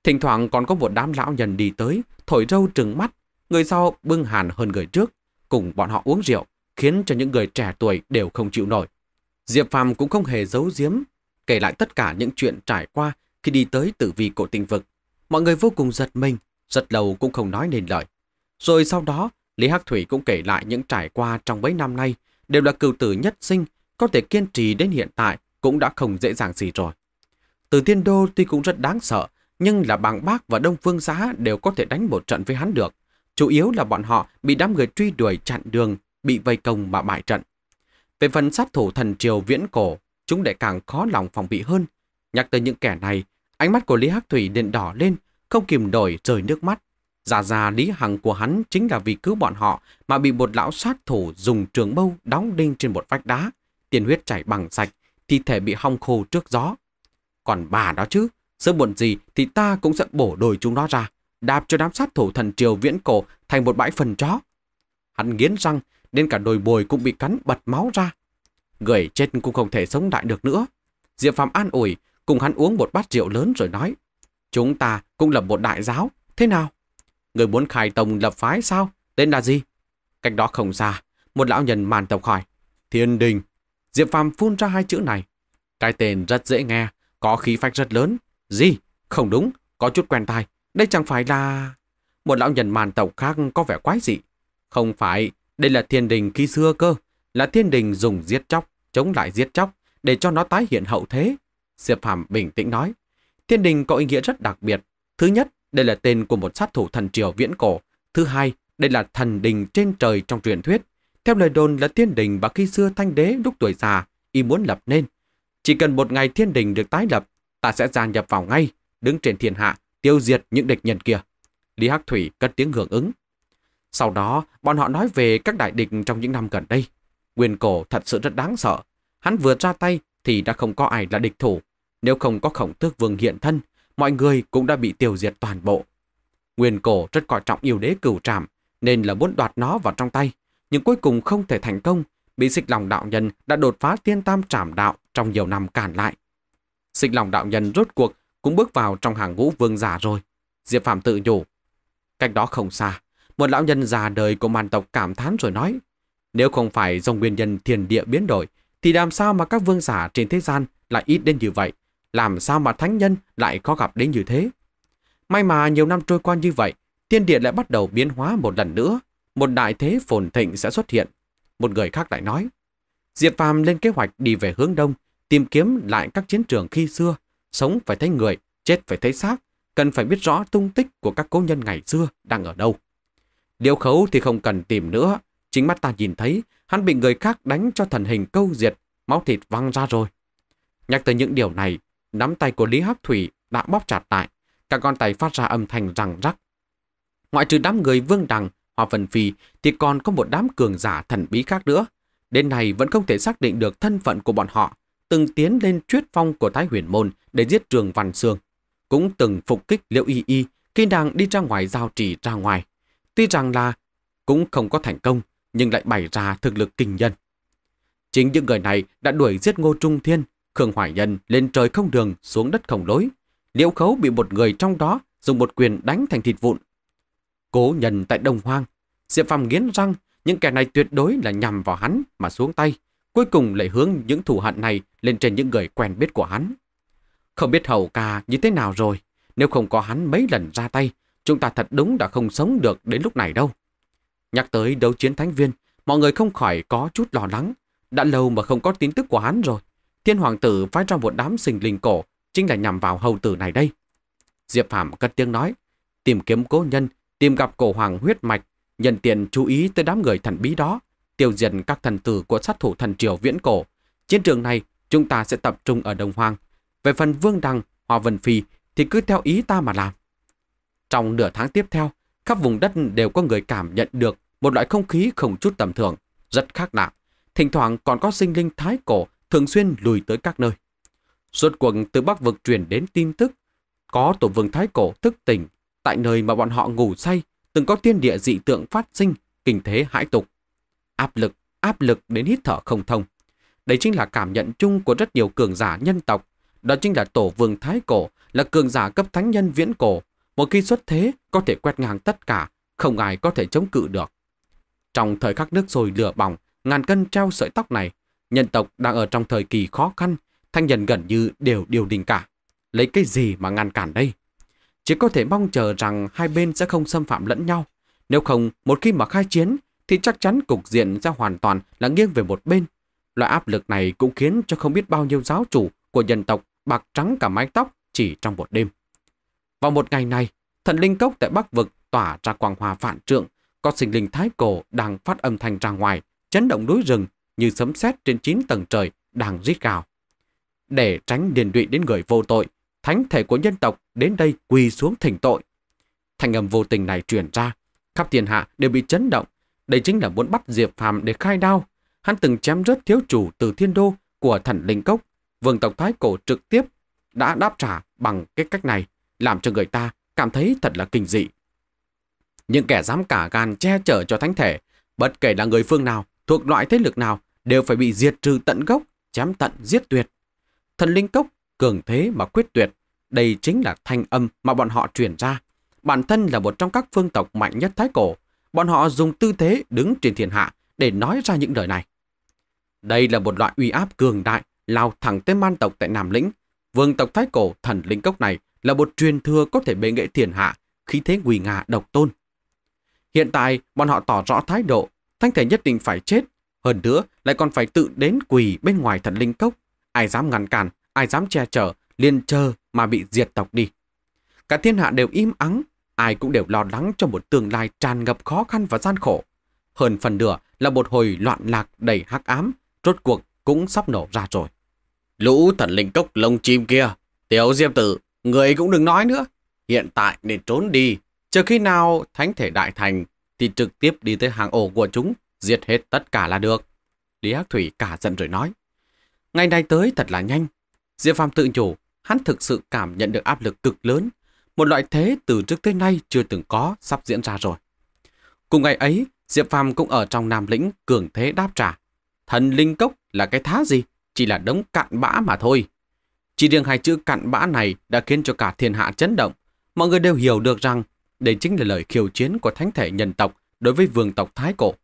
Thỉnh thoảng còn có một đám lão nhân đi tới, thổi râu trừng mắt, người sau bưng hàn hơn người trước, cùng bọn họ uống rượu, khiến cho những người trẻ tuổi đều không chịu nổi. Diệp Phàm cũng không hề giấu giếm, kể lại tất cả những chuyện trải qua khi đi tới tử vi cổ tinh vực. Mọi người vô cùng giật mình, rất lâu cũng không nói nên lời. Rồi sau đó, Lý Hắc Thủy cũng kể lại những trải qua trong mấy năm nay, đều là cựu tử nhất sinh, có thể kiên trì đến hiện tại cũng đã không dễ dàng gì rồi. Từ Thiên Đô tuy cũng rất đáng sợ, nhưng là bàng bác và đông phương giá đều có thể đánh một trận với hắn được. Chủ yếu là bọn họ bị đám người truy đuổi chặn đường, bị vây công mà bại trận. Về phần sát thủ thần triều viễn cổ, chúng lại càng khó lòng phòng bị hơn. Nhắc tới những kẻ này, ánh mắt của Lý Hắc Thủy liền đỏ lên, không kìm nổi rời nước mắt. Giả già Lý Hằng của hắn chính là vì cứu bọn họ mà bị một lão sát thủ dùng trường bâu đóng đinh trên một vách đá. Tiền huyết chảy bằng sạch, thi thể bị hong khô trước gió. Còn bà đó chứ, sớm muộn gì thì ta cũng sẽ bổ đồi chúng nó ra, đạp cho đám sát thủ thần triều viễn cổ thành một bãi phần chó. Hắn nghiến răng, nên cả đồi bồi cũng bị cắn bật máu ra. Người chết cũng không thể sống lại được nữa. Diệp Phạm an ủi, cùng hắn uống một bát rượu lớn rồi nói, chúng ta cũng là một đại giáo, thế nào? Người muốn khai tông lập phái sao? Tên là gì? Cách đó không xa, một lão nhân màn tộc hỏi. Thiên đình. Diệp Phàm phun ra hai chữ này. Cái tên rất dễ nghe, có khí phách rất lớn. Gì? Không đúng, có chút quen tai. Đây chẳng phải là... Một lão nhân màn tộc khác có vẻ quái dị. Không phải, đây là thiên đình khi xưa cơ. Là thiên đình dùng giết chóc, chống lại giết chóc, để cho nó tái hiện hậu thế. Diệp Phàm bình tĩnh nói. Thiên đình có ý nghĩa rất đặc biệt. Thứ nhất, đây là tên của một sát thủ thần triều viễn cổ. Thứ hai, đây là thần đình trên trời trong truyền thuyết. Theo lời đồn là thiên đình và khi xưa thanh đế lúc tuổi già, y muốn lập nên. Chỉ cần một ngày thiên đình được tái lập, ta sẽ gia nhập vào ngay, đứng trên thiên hạ, tiêu diệt những địch nhân kia. Lý Hắc Thủy cất tiếng hưởng ứng. Sau đó, bọn họ nói về các đại địch trong những năm gần đây. quyền cổ thật sự rất đáng sợ. Hắn vừa ra tay thì đã không có ai là địch thủ. Nếu không có khổng tước vương hiện thân mọi người cũng đã bị tiêu diệt toàn bộ. Nguyên cổ rất coi trọng yêu đế cửu trạm nên là muốn đoạt nó vào trong tay, nhưng cuối cùng không thể thành công, bị xích lòng đạo nhân đã đột phá tiên tam trảm đạo trong nhiều năm cản lại. Xích lòng đạo nhân rốt cuộc cũng bước vào trong hàng ngũ vương giả rồi. Diệp Phạm tự nhủ. Cách đó không xa, một lão nhân già đời của màn tộc cảm thán rồi nói, nếu không phải dòng nguyên nhân thiền địa biến đổi, thì làm sao mà các vương giả trên thế gian lại ít đến như vậy? làm sao mà thánh nhân lại có gặp đến như thế. May mà nhiều năm trôi qua như vậy, thiên địa lại bắt đầu biến hóa một lần nữa, một đại thế phồn thịnh sẽ xuất hiện. Một người khác lại nói, Diệp Phàm lên kế hoạch đi về hướng đông, tìm kiếm lại các chiến trường khi xưa, sống phải thấy người, chết phải thấy xác, cần phải biết rõ tung tích của các cố nhân ngày xưa đang ở đâu. Liêu khấu thì không cần tìm nữa, chính mắt ta nhìn thấy, hắn bị người khác đánh cho thần hình câu diệt, máu thịt văng ra rồi. Nhắc tới những điều này, nắm tay của Lý Hắc Thủy đã bóp chặt lại, cả con tay phát ra âm thanh răng rắc. Ngoại trừ đám người vương đằng, hòa Vân phi thì còn có một đám cường giả thần bí khác nữa. Đến nay vẫn không thể xác định được thân phận của bọn họ, từng tiến lên truyết phong của Thái Huyền Môn để giết Trường Văn Sương. Cũng từng phục kích Liễu Y Y khi đang đi ra ngoài giao trì ra ngoài. Tuy rằng là cũng không có thành công, nhưng lại bày ra thực lực kinh nhân. Chính những người này đã đuổi giết Ngô Trung Thiên, Khương Hoài Nhân lên trời không đường, xuống đất không lối. Liễu khấu bị một người trong đó dùng một quyền đánh thành thịt vụn. Cố nhân tại Đông Hoang, Diệp Phàm nghiến răng, những kẻ này tuyệt đối là nhằm vào hắn mà xuống tay, cuối cùng lại hướng những thủ hận này lên trên những người quen biết của hắn. Không biết hầu ca như thế nào rồi, nếu không có hắn mấy lần ra tay, chúng ta thật đúng đã không sống được đến lúc này đâu. Nhắc tới đấu chiến thánh viên, mọi người không khỏi có chút lo lắng, đã lâu mà không có tin tức của hắn rồi. Thiên hoàng tử phái ra một đám sinh linh cổ chính là nhằm vào hầu tử này đây. Diệp Phạm cất tiếng nói, tìm kiếm cố nhân, tìm gặp cổ hoàng huyết mạch, nhận tiền chú ý tới đám người thần bí đó, tiêu diệt các thần tử của sát thủ thần triều viễn cổ. Chiến trường này chúng ta sẽ tập trung ở đồng Hoang. Về phần Vương Đăng, Hòa Vân Phi thì cứ theo ý ta mà làm. Trong nửa tháng tiếp theo, khắp vùng đất đều có người cảm nhận được một loại không khí không chút tầm thường, rất khác lạ. Thỉnh thoảng còn có sinh linh thái cổ thường xuyên lùi tới các nơi. Rốt cuộc từ Bắc Vực truyền đến tin tức, có tổ vương Thái Cổ thức tỉnh, tại nơi mà bọn họ ngủ say, từng có tiên địa dị tượng phát sinh, kinh thế hãi tục. Áp lực, áp lực đến hít thở không thông. Đây chính là cảm nhận chung của rất nhiều cường giả nhân tộc. Đó chính là tổ vương Thái Cổ, là cường giả cấp thánh nhân viễn cổ. Một khi xuất thế, có thể quét ngang tất cả, không ai có thể chống cự được. Trong thời khắc nước sôi lửa bỏng, ngàn cân treo sợi tóc này Nhân tộc đang ở trong thời kỳ khó khăn, thanh nhân gần như đều điều đình cả. Lấy cái gì mà ngăn cản đây? Chỉ có thể mong chờ rằng hai bên sẽ không xâm phạm lẫn nhau. Nếu không, một khi mà khai chiến, thì chắc chắn cục diện sẽ hoàn toàn là nghiêng về một bên. Loại áp lực này cũng khiến cho không biết bao nhiêu giáo chủ của dân tộc bạc trắng cả mái tóc chỉ trong một đêm. Vào một ngày này, thần linh cốc tại Bắc Vực tỏa ra quang hòa vạn trượng, có sinh linh thái cổ đang phát âm thanh ra ngoài, chấn động núi rừng như sấm sét trên 9 tầng trời đang rít gào. Để tránh điền đụy đến người vô tội, thánh thể của nhân tộc đến đây quỳ xuống thỉnh tội. Thành âm vô tình này truyền ra, khắp thiên hạ đều bị chấn động. Đây chính là muốn bắt Diệp Phàm để khai đao. Hắn từng chém rớt thiếu chủ từ thiên đô của thần linh cốc. Vương tộc Thái Cổ trực tiếp đã đáp trả bằng cái cách này, làm cho người ta cảm thấy thật là kinh dị. Những kẻ dám cả gan che chở cho thánh thể, bất kể là người phương nào, thuộc loại thế lực nào đều phải bị diệt trừ tận gốc, chém tận giết tuyệt. Thần linh cốc cường thế mà quyết tuyệt, đây chính là thanh âm mà bọn họ truyền ra. Bản thân là một trong các phương tộc mạnh nhất Thái Cổ, bọn họ dùng tư thế đứng trên thiên hạ để nói ra những lời này. Đây là một loại uy áp cường đại, lao thẳng tới man tộc tại Nam Lĩnh. Vương tộc Thái Cổ thần linh cốc này là một truyền thừa có thể bệ nghệ thiên hạ, khí thế nguy nga độc tôn. Hiện tại, bọn họ tỏ rõ thái độ Thanh thể nhất định phải chết, hơn nữa lại còn phải tự đến quỳ bên ngoài thần linh cốc. Ai dám ngăn cản, ai dám che chở, liên chờ mà bị diệt tộc đi. Cả thiên hạ đều im ắng, ai cũng đều lo lắng cho một tương lai tràn ngập khó khăn và gian khổ. Hơn phần nửa là một hồi loạn lạc đầy hắc ám, rốt cuộc cũng sắp nổ ra rồi. Lũ thần linh cốc lông chim kia, tiểu diêm tử, người cũng đừng nói nữa. Hiện tại nên trốn đi, chờ khi nào thánh thể đại thành thì trực tiếp đi tới hàng ổ của chúng, diệt hết tất cả là được. Lý Hắc Thủy cả giận rồi nói. Ngày nay tới thật là nhanh. Diệp Phạm tự chủ, hắn thực sự cảm nhận được áp lực cực lớn. Một loại thế từ trước tới nay chưa từng có sắp diễn ra rồi. Cùng ngày ấy, Diệp Phạm cũng ở trong Nam Lĩnh cường thế đáp trả. Thần Linh Cốc là cái thá gì? Chỉ là đống cạn bã mà thôi. Chỉ riêng hai chữ cặn bã này đã khiến cho cả thiên hạ chấn động. Mọi người đều hiểu được rằng đây chính là lời khiêu chiến của thánh thể nhân tộc đối với vương tộc Thái Cổ.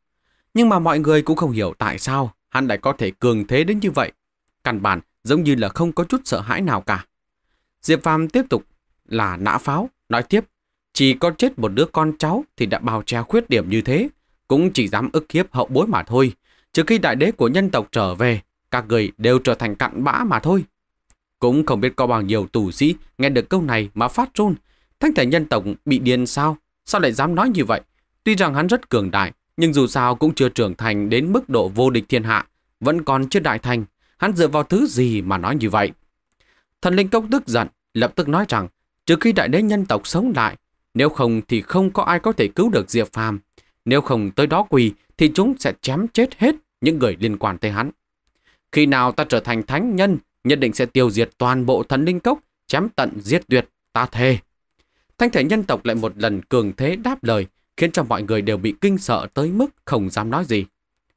Nhưng mà mọi người cũng không hiểu tại sao hắn lại có thể cường thế đến như vậy. Căn bản giống như là không có chút sợ hãi nào cả. Diệp Phàm tiếp tục là nã pháo, nói tiếp, chỉ có chết một đứa con cháu thì đã bao che khuyết điểm như thế, cũng chỉ dám ức hiếp hậu bối mà thôi. Trừ khi đại đế của nhân tộc trở về, các người đều trở thành cặn bã mà thôi. Cũng không biết có bao nhiêu tù sĩ nghe được câu này mà phát run, Thánh thể nhân tộc bị điên sao? Sao lại dám nói như vậy? Tuy rằng hắn rất cường đại, nhưng dù sao cũng chưa trưởng thành đến mức độ vô địch thiên hạ, vẫn còn chưa đại thành. Hắn dựa vào thứ gì mà nói như vậy? Thần linh cốc tức giận, lập tức nói rằng, trừ khi đại đế nhân tộc sống lại, nếu không thì không có ai có thể cứu được Diệp Phàm. Nếu không tới đó quỳ, thì chúng sẽ chém chết hết những người liên quan tới hắn. Khi nào ta trở thành thánh nhân, nhất định sẽ tiêu diệt toàn bộ thần linh cốc, chém tận giết tuyệt, ta thề. Thanh thể nhân tộc lại một lần cường thế đáp lời, khiến cho mọi người đều bị kinh sợ tới mức không dám nói gì.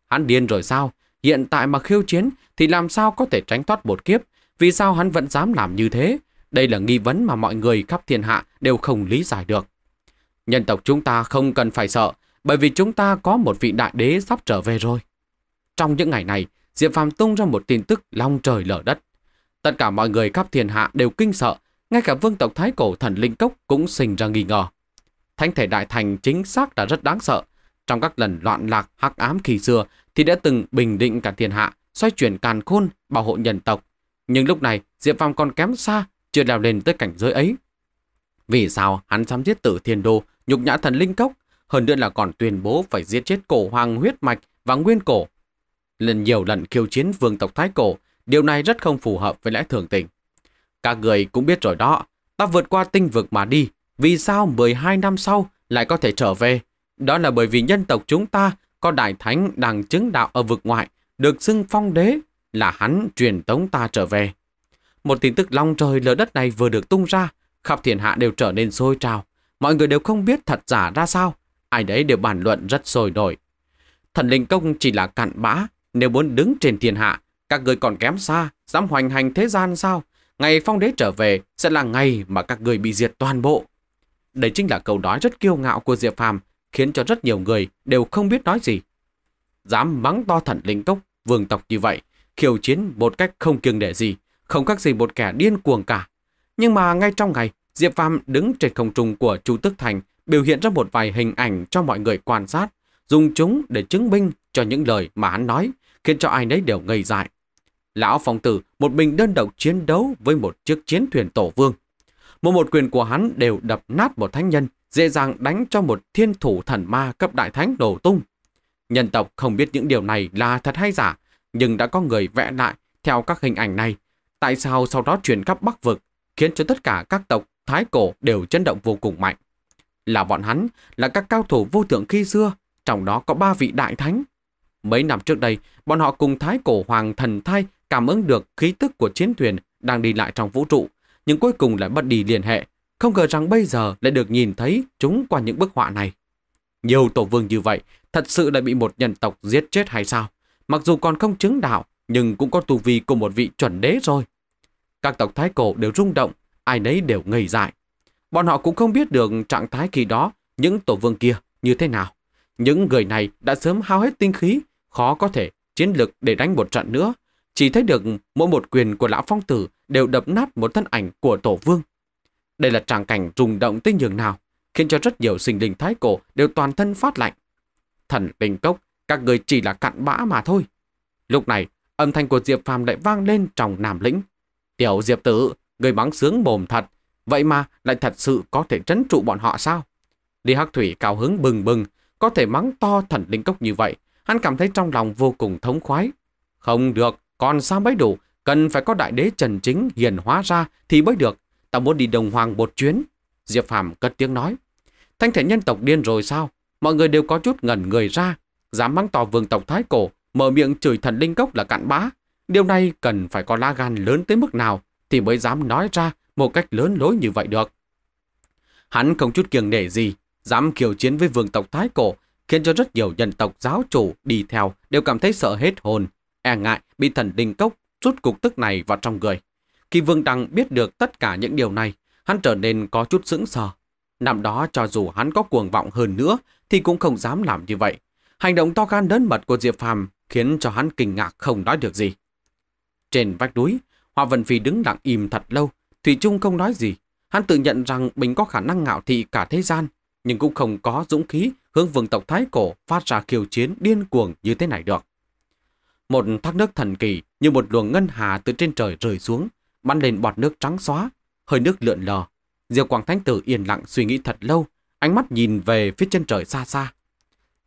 Hắn điên rồi sao? Hiện tại mà khiêu chiến thì làm sao có thể tránh thoát một kiếp? Vì sao hắn vẫn dám làm như thế? Đây là nghi vấn mà mọi người khắp thiên hạ đều không lý giải được. Nhân tộc chúng ta không cần phải sợ, bởi vì chúng ta có một vị đại đế sắp trở về rồi. Trong những ngày này, Diệp Phàm tung ra một tin tức long trời lở đất. Tất cả mọi người khắp thiên hạ đều kinh sợ ngay cả vương tộc Thái Cổ thần Linh Cốc cũng sinh ra nghi ngờ. Thánh thể đại thành chính xác là rất đáng sợ. Trong các lần loạn lạc hắc ám kỳ xưa thì đã từng bình định cả thiên hạ, xoay chuyển càn khôn, bảo hộ nhân tộc. Nhưng lúc này Diệp Phàm còn kém xa, chưa đào lên tới cảnh giới ấy. Vì sao hắn dám giết tử thiên đô, nhục nhã thần Linh Cốc, hơn nữa là còn tuyên bố phải giết chết cổ hoàng huyết mạch và nguyên cổ. Lần nhiều lần khiêu chiến vương tộc Thái Cổ, điều này rất không phù hợp với lẽ thường tình. Các người cũng biết rồi đó, ta vượt qua tinh vực mà đi, vì sao 12 năm sau lại có thể trở về? Đó là bởi vì nhân tộc chúng ta có đại thánh đang chứng đạo ở vực ngoại, được xưng phong đế, là hắn truyền tống ta trở về. Một tin tức long trời lở đất này vừa được tung ra, khắp thiên hạ đều trở nên sôi trào. Mọi người đều không biết thật giả ra sao, ai đấy đều bàn luận rất sôi nổi. Thần linh công chỉ là cặn bã, nếu muốn đứng trên thiên hạ, các người còn kém xa, dám hoành hành thế gian sao? Ngày phong đế trở về sẽ là ngày mà các người bị diệt toàn bộ. Đây chính là câu nói rất kiêu ngạo của Diệp Phàm khiến cho rất nhiều người đều không biết nói gì. Dám mắng to thần linh cốc, vương tộc như vậy, khiêu chiến một cách không kiêng để gì, không khác gì một kẻ điên cuồng cả. Nhưng mà ngay trong ngày, Diệp Phàm đứng trên không trung của Chu Tức Thành biểu hiện ra một vài hình ảnh cho mọi người quan sát, dùng chúng để chứng minh cho những lời mà hắn nói, khiến cho ai nấy đều ngây dại. Lão phong tử một mình đơn độc chiến đấu với một chiếc chiến thuyền tổ vương. Một một quyền của hắn đều đập nát một thánh nhân, dễ dàng đánh cho một thiên thủ thần ma cấp đại thánh đổ tung. Nhân tộc không biết những điều này là thật hay giả, nhưng đã có người vẽ lại theo các hình ảnh này. Tại sao sau đó truyền khắp Bắc Vực, khiến cho tất cả các tộc Thái Cổ đều chấn động vô cùng mạnh. Là bọn hắn, là các cao thủ vô thượng khi xưa, trong đó có ba vị đại thánh. Mấy năm trước đây, bọn họ cùng Thái Cổ Hoàng Thần Thai cảm ứng được khí tức của chiến thuyền đang đi lại trong vũ trụ, nhưng cuối cùng lại bất đi liên hệ. Không ngờ rằng bây giờ lại được nhìn thấy chúng qua những bức họa này. Nhiều tổ vương như vậy thật sự đã bị một nhân tộc giết chết hay sao? Mặc dù còn không chứng đạo, nhưng cũng có tu vi của một vị chuẩn đế rồi. Các tộc thái cổ đều rung động, ai nấy đều ngây dại. Bọn họ cũng không biết được trạng thái khi đó những tổ vương kia như thế nào. Những người này đã sớm hao hết tinh khí, khó có thể chiến lực để đánh một trận nữa chỉ thấy được mỗi một quyền của lão phong tử đều đập nát một thân ảnh của tổ vương. Đây là tràng cảnh rung động tới nhường nào, khiến cho rất nhiều sinh linh thái cổ đều toàn thân phát lạnh. Thần linh cốc, các người chỉ là cặn bã mà thôi. Lúc này, âm thanh của Diệp Phàm lại vang lên trong nam lĩnh. Tiểu Diệp Tử, người bắn sướng mồm thật, vậy mà lại thật sự có thể trấn trụ bọn họ sao? đi Hắc Thủy cao hứng bừng bừng, có thể mắng to thần linh cốc như vậy, hắn cảm thấy trong lòng vô cùng thống khoái. Không được, còn sao mới đủ, cần phải có đại đế trần chính hiền hóa ra thì mới được. Ta muốn đi đồng hoàng một chuyến. Diệp Phàm cất tiếng nói. Thanh thể nhân tộc điên rồi sao? Mọi người đều có chút ngẩn người ra. Dám mắng to vương tộc Thái Cổ, mở miệng chửi thần linh cốc là cặn bã. Điều này cần phải có lá gan lớn tới mức nào thì mới dám nói ra một cách lớn lối như vậy được. Hắn không chút kiêng nể gì, dám kiều chiến với vương tộc Thái Cổ, khiến cho rất nhiều nhân tộc giáo chủ đi theo đều cảm thấy sợ hết hồn, e ngại bị thần đình cốc rút cục tức này vào trong người. Khi Vương Đăng biết được tất cả những điều này, hắn trở nên có chút sững sờ. Năm đó cho dù hắn có cuồng vọng hơn nữa thì cũng không dám làm như vậy. Hành động to gan lớn mật của Diệp Phàm khiến cho hắn kinh ngạc không nói được gì. Trên vách núi, Hoa Vân Phi đứng lặng im thật lâu, Thủy Trung không nói gì. Hắn tự nhận rằng mình có khả năng ngạo thị cả thế gian, nhưng cũng không có dũng khí hướng vương tộc Thái Cổ phát ra khiêu chiến điên cuồng như thế này được. Một thác nước thần kỳ như một luồng ngân hà từ trên trời rơi xuống, bắn lên bọt nước trắng xóa, hơi nước lượn lờ. Diệp Quang Thánh Tử yên lặng suy nghĩ thật lâu, ánh mắt nhìn về phía chân trời xa xa.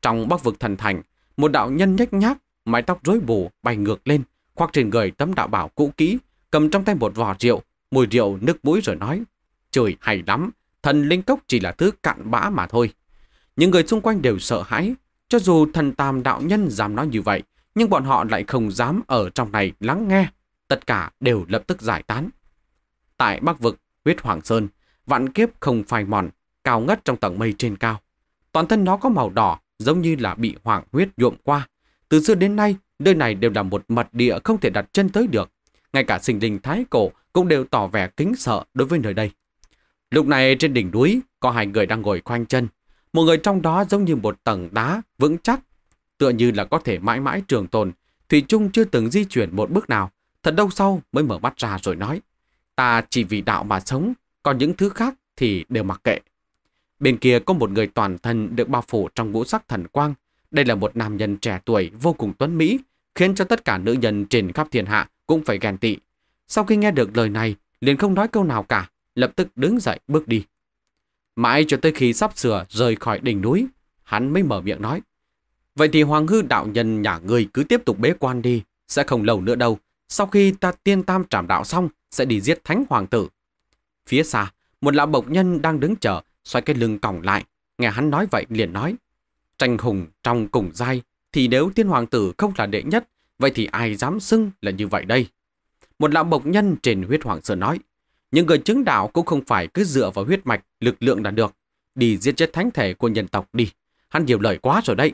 Trong bắc vực thần thành, một đạo nhân nhách nhác, mái tóc rối bù bay ngược lên, khoác trên người tấm đạo bảo cũ kỹ, cầm trong tay một vò rượu, mùi rượu nước mũi rồi nói. Trời hay lắm, thần linh cốc chỉ là thứ cạn bã mà thôi. Những người xung quanh đều sợ hãi, cho dù thần tam đạo nhân dám nói như vậy, nhưng bọn họ lại không dám ở trong này lắng nghe, tất cả đều lập tức giải tán. Tại Bắc Vực, huyết Hoàng Sơn, vạn kiếp không phai mòn, cao ngất trong tầng mây trên cao. Toàn thân nó có màu đỏ, giống như là bị hoàng huyết nhuộm qua. Từ xưa đến nay, nơi này đều là một mật địa không thể đặt chân tới được. Ngay cả sinh linh thái cổ cũng đều tỏ vẻ kính sợ đối với nơi đây. Lúc này trên đỉnh núi có hai người đang ngồi khoanh chân. Một người trong đó giống như một tầng đá vững chắc tựa như là có thể mãi mãi trường tồn, Thủy chung chưa từng di chuyển một bước nào, thật đâu sau mới mở mắt ra rồi nói, ta chỉ vì đạo mà sống, còn những thứ khác thì đều mặc kệ. Bên kia có một người toàn thân được bao phủ trong ngũ sắc thần quang, đây là một nam nhân trẻ tuổi vô cùng tuấn mỹ, khiến cho tất cả nữ nhân trên khắp thiên hạ cũng phải ghen tị. Sau khi nghe được lời này, liền không nói câu nào cả, lập tức đứng dậy bước đi. Mãi cho tới khi sắp sửa rời khỏi đỉnh núi, hắn mới mở miệng nói. Vậy thì Hoàng Hư đạo nhân nhà ngươi cứ tiếp tục bế quan đi, sẽ không lâu nữa đâu. Sau khi ta tiên tam trảm đạo xong, sẽ đi giết thánh hoàng tử. Phía xa, một lão bộc nhân đang đứng chờ, xoay cái lưng còng lại. Nghe hắn nói vậy liền nói. Tranh hùng trong cùng dai, thì nếu tiên hoàng tử không là đệ nhất, vậy thì ai dám xưng là như vậy đây? Một lão bộc nhân trên huyết hoàng sợ nói. Những người chứng đạo cũng không phải cứ dựa vào huyết mạch, lực lượng là được. Đi giết chết thánh thể của nhân tộc đi. Hắn nhiều lời quá rồi đấy.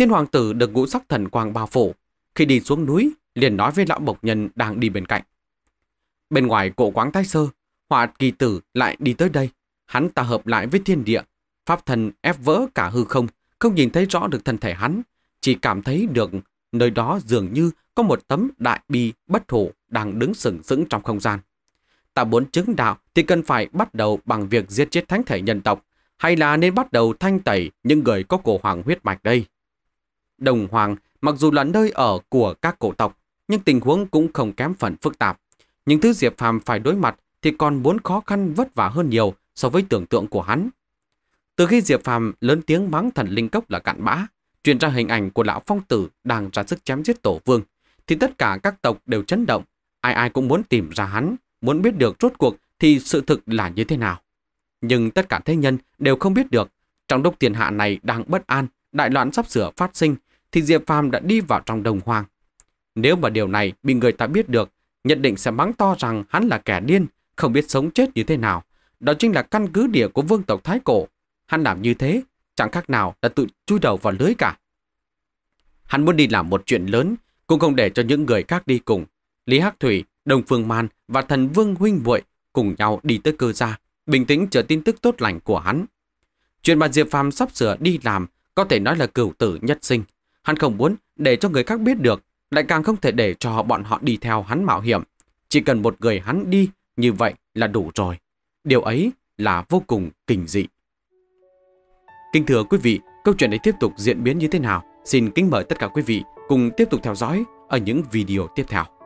Thiên hoàng tử được ngũ sắc thần quang bao phủ. Khi đi xuống núi, liền nói với lão bộc nhân đang đi bên cạnh. Bên ngoài cổ quán thái sơ, hỏa kỳ tử lại đi tới đây. Hắn ta hợp lại với thiên địa. Pháp thần ép vỡ cả hư không, không nhìn thấy rõ được thân thể hắn. Chỉ cảm thấy được nơi đó dường như có một tấm đại bi bất hủ đang đứng sừng sững trong không gian. Ta muốn chứng đạo thì cần phải bắt đầu bằng việc giết chết thánh thể nhân tộc, hay là nên bắt đầu thanh tẩy những người có cổ hoàng huyết mạch đây. Đồng Hoàng mặc dù là nơi ở của các cổ tộc, nhưng tình huống cũng không kém phần phức tạp. Những thứ Diệp Phàm phải đối mặt thì còn muốn khó khăn vất vả hơn nhiều so với tưởng tượng của hắn. Từ khi Diệp Phàm lớn tiếng mắng thần linh cốc là cặn bã, truyền ra hình ảnh của lão phong tử đang ra sức chém giết tổ vương, thì tất cả các tộc đều chấn động, ai ai cũng muốn tìm ra hắn, muốn biết được rốt cuộc thì sự thực là như thế nào. Nhưng tất cả thế nhân đều không biết được, trong đốc tiền hạ này đang bất an, đại loạn sắp sửa phát sinh thì Diệp Phàm đã đi vào trong đồng hoang. Nếu mà điều này bị người ta biết được, nhận định sẽ mắng to rằng hắn là kẻ điên, không biết sống chết như thế nào. Đó chính là căn cứ địa của vương tộc Thái Cổ. Hắn làm như thế, chẳng khác nào là tự chui đầu vào lưới cả. Hắn muốn đi làm một chuyện lớn, cũng không để cho những người khác đi cùng. Lý Hắc Thủy, Đồng Phương Man và thần Vương Huynh Vội cùng nhau đi tới cơ gia, bình tĩnh chờ tin tức tốt lành của hắn. Chuyện mà Diệp Phàm sắp sửa đi làm có thể nói là cửu tử nhất sinh. Hắn không muốn để cho người khác biết được, lại càng không thể để cho bọn họ đi theo hắn mạo hiểm. Chỉ cần một người hắn đi như vậy là đủ rồi. Điều ấy là vô cùng kinh dị. Kính thưa quý vị, câu chuyện này tiếp tục diễn biến như thế nào? Xin kính mời tất cả quý vị cùng tiếp tục theo dõi ở những video tiếp theo.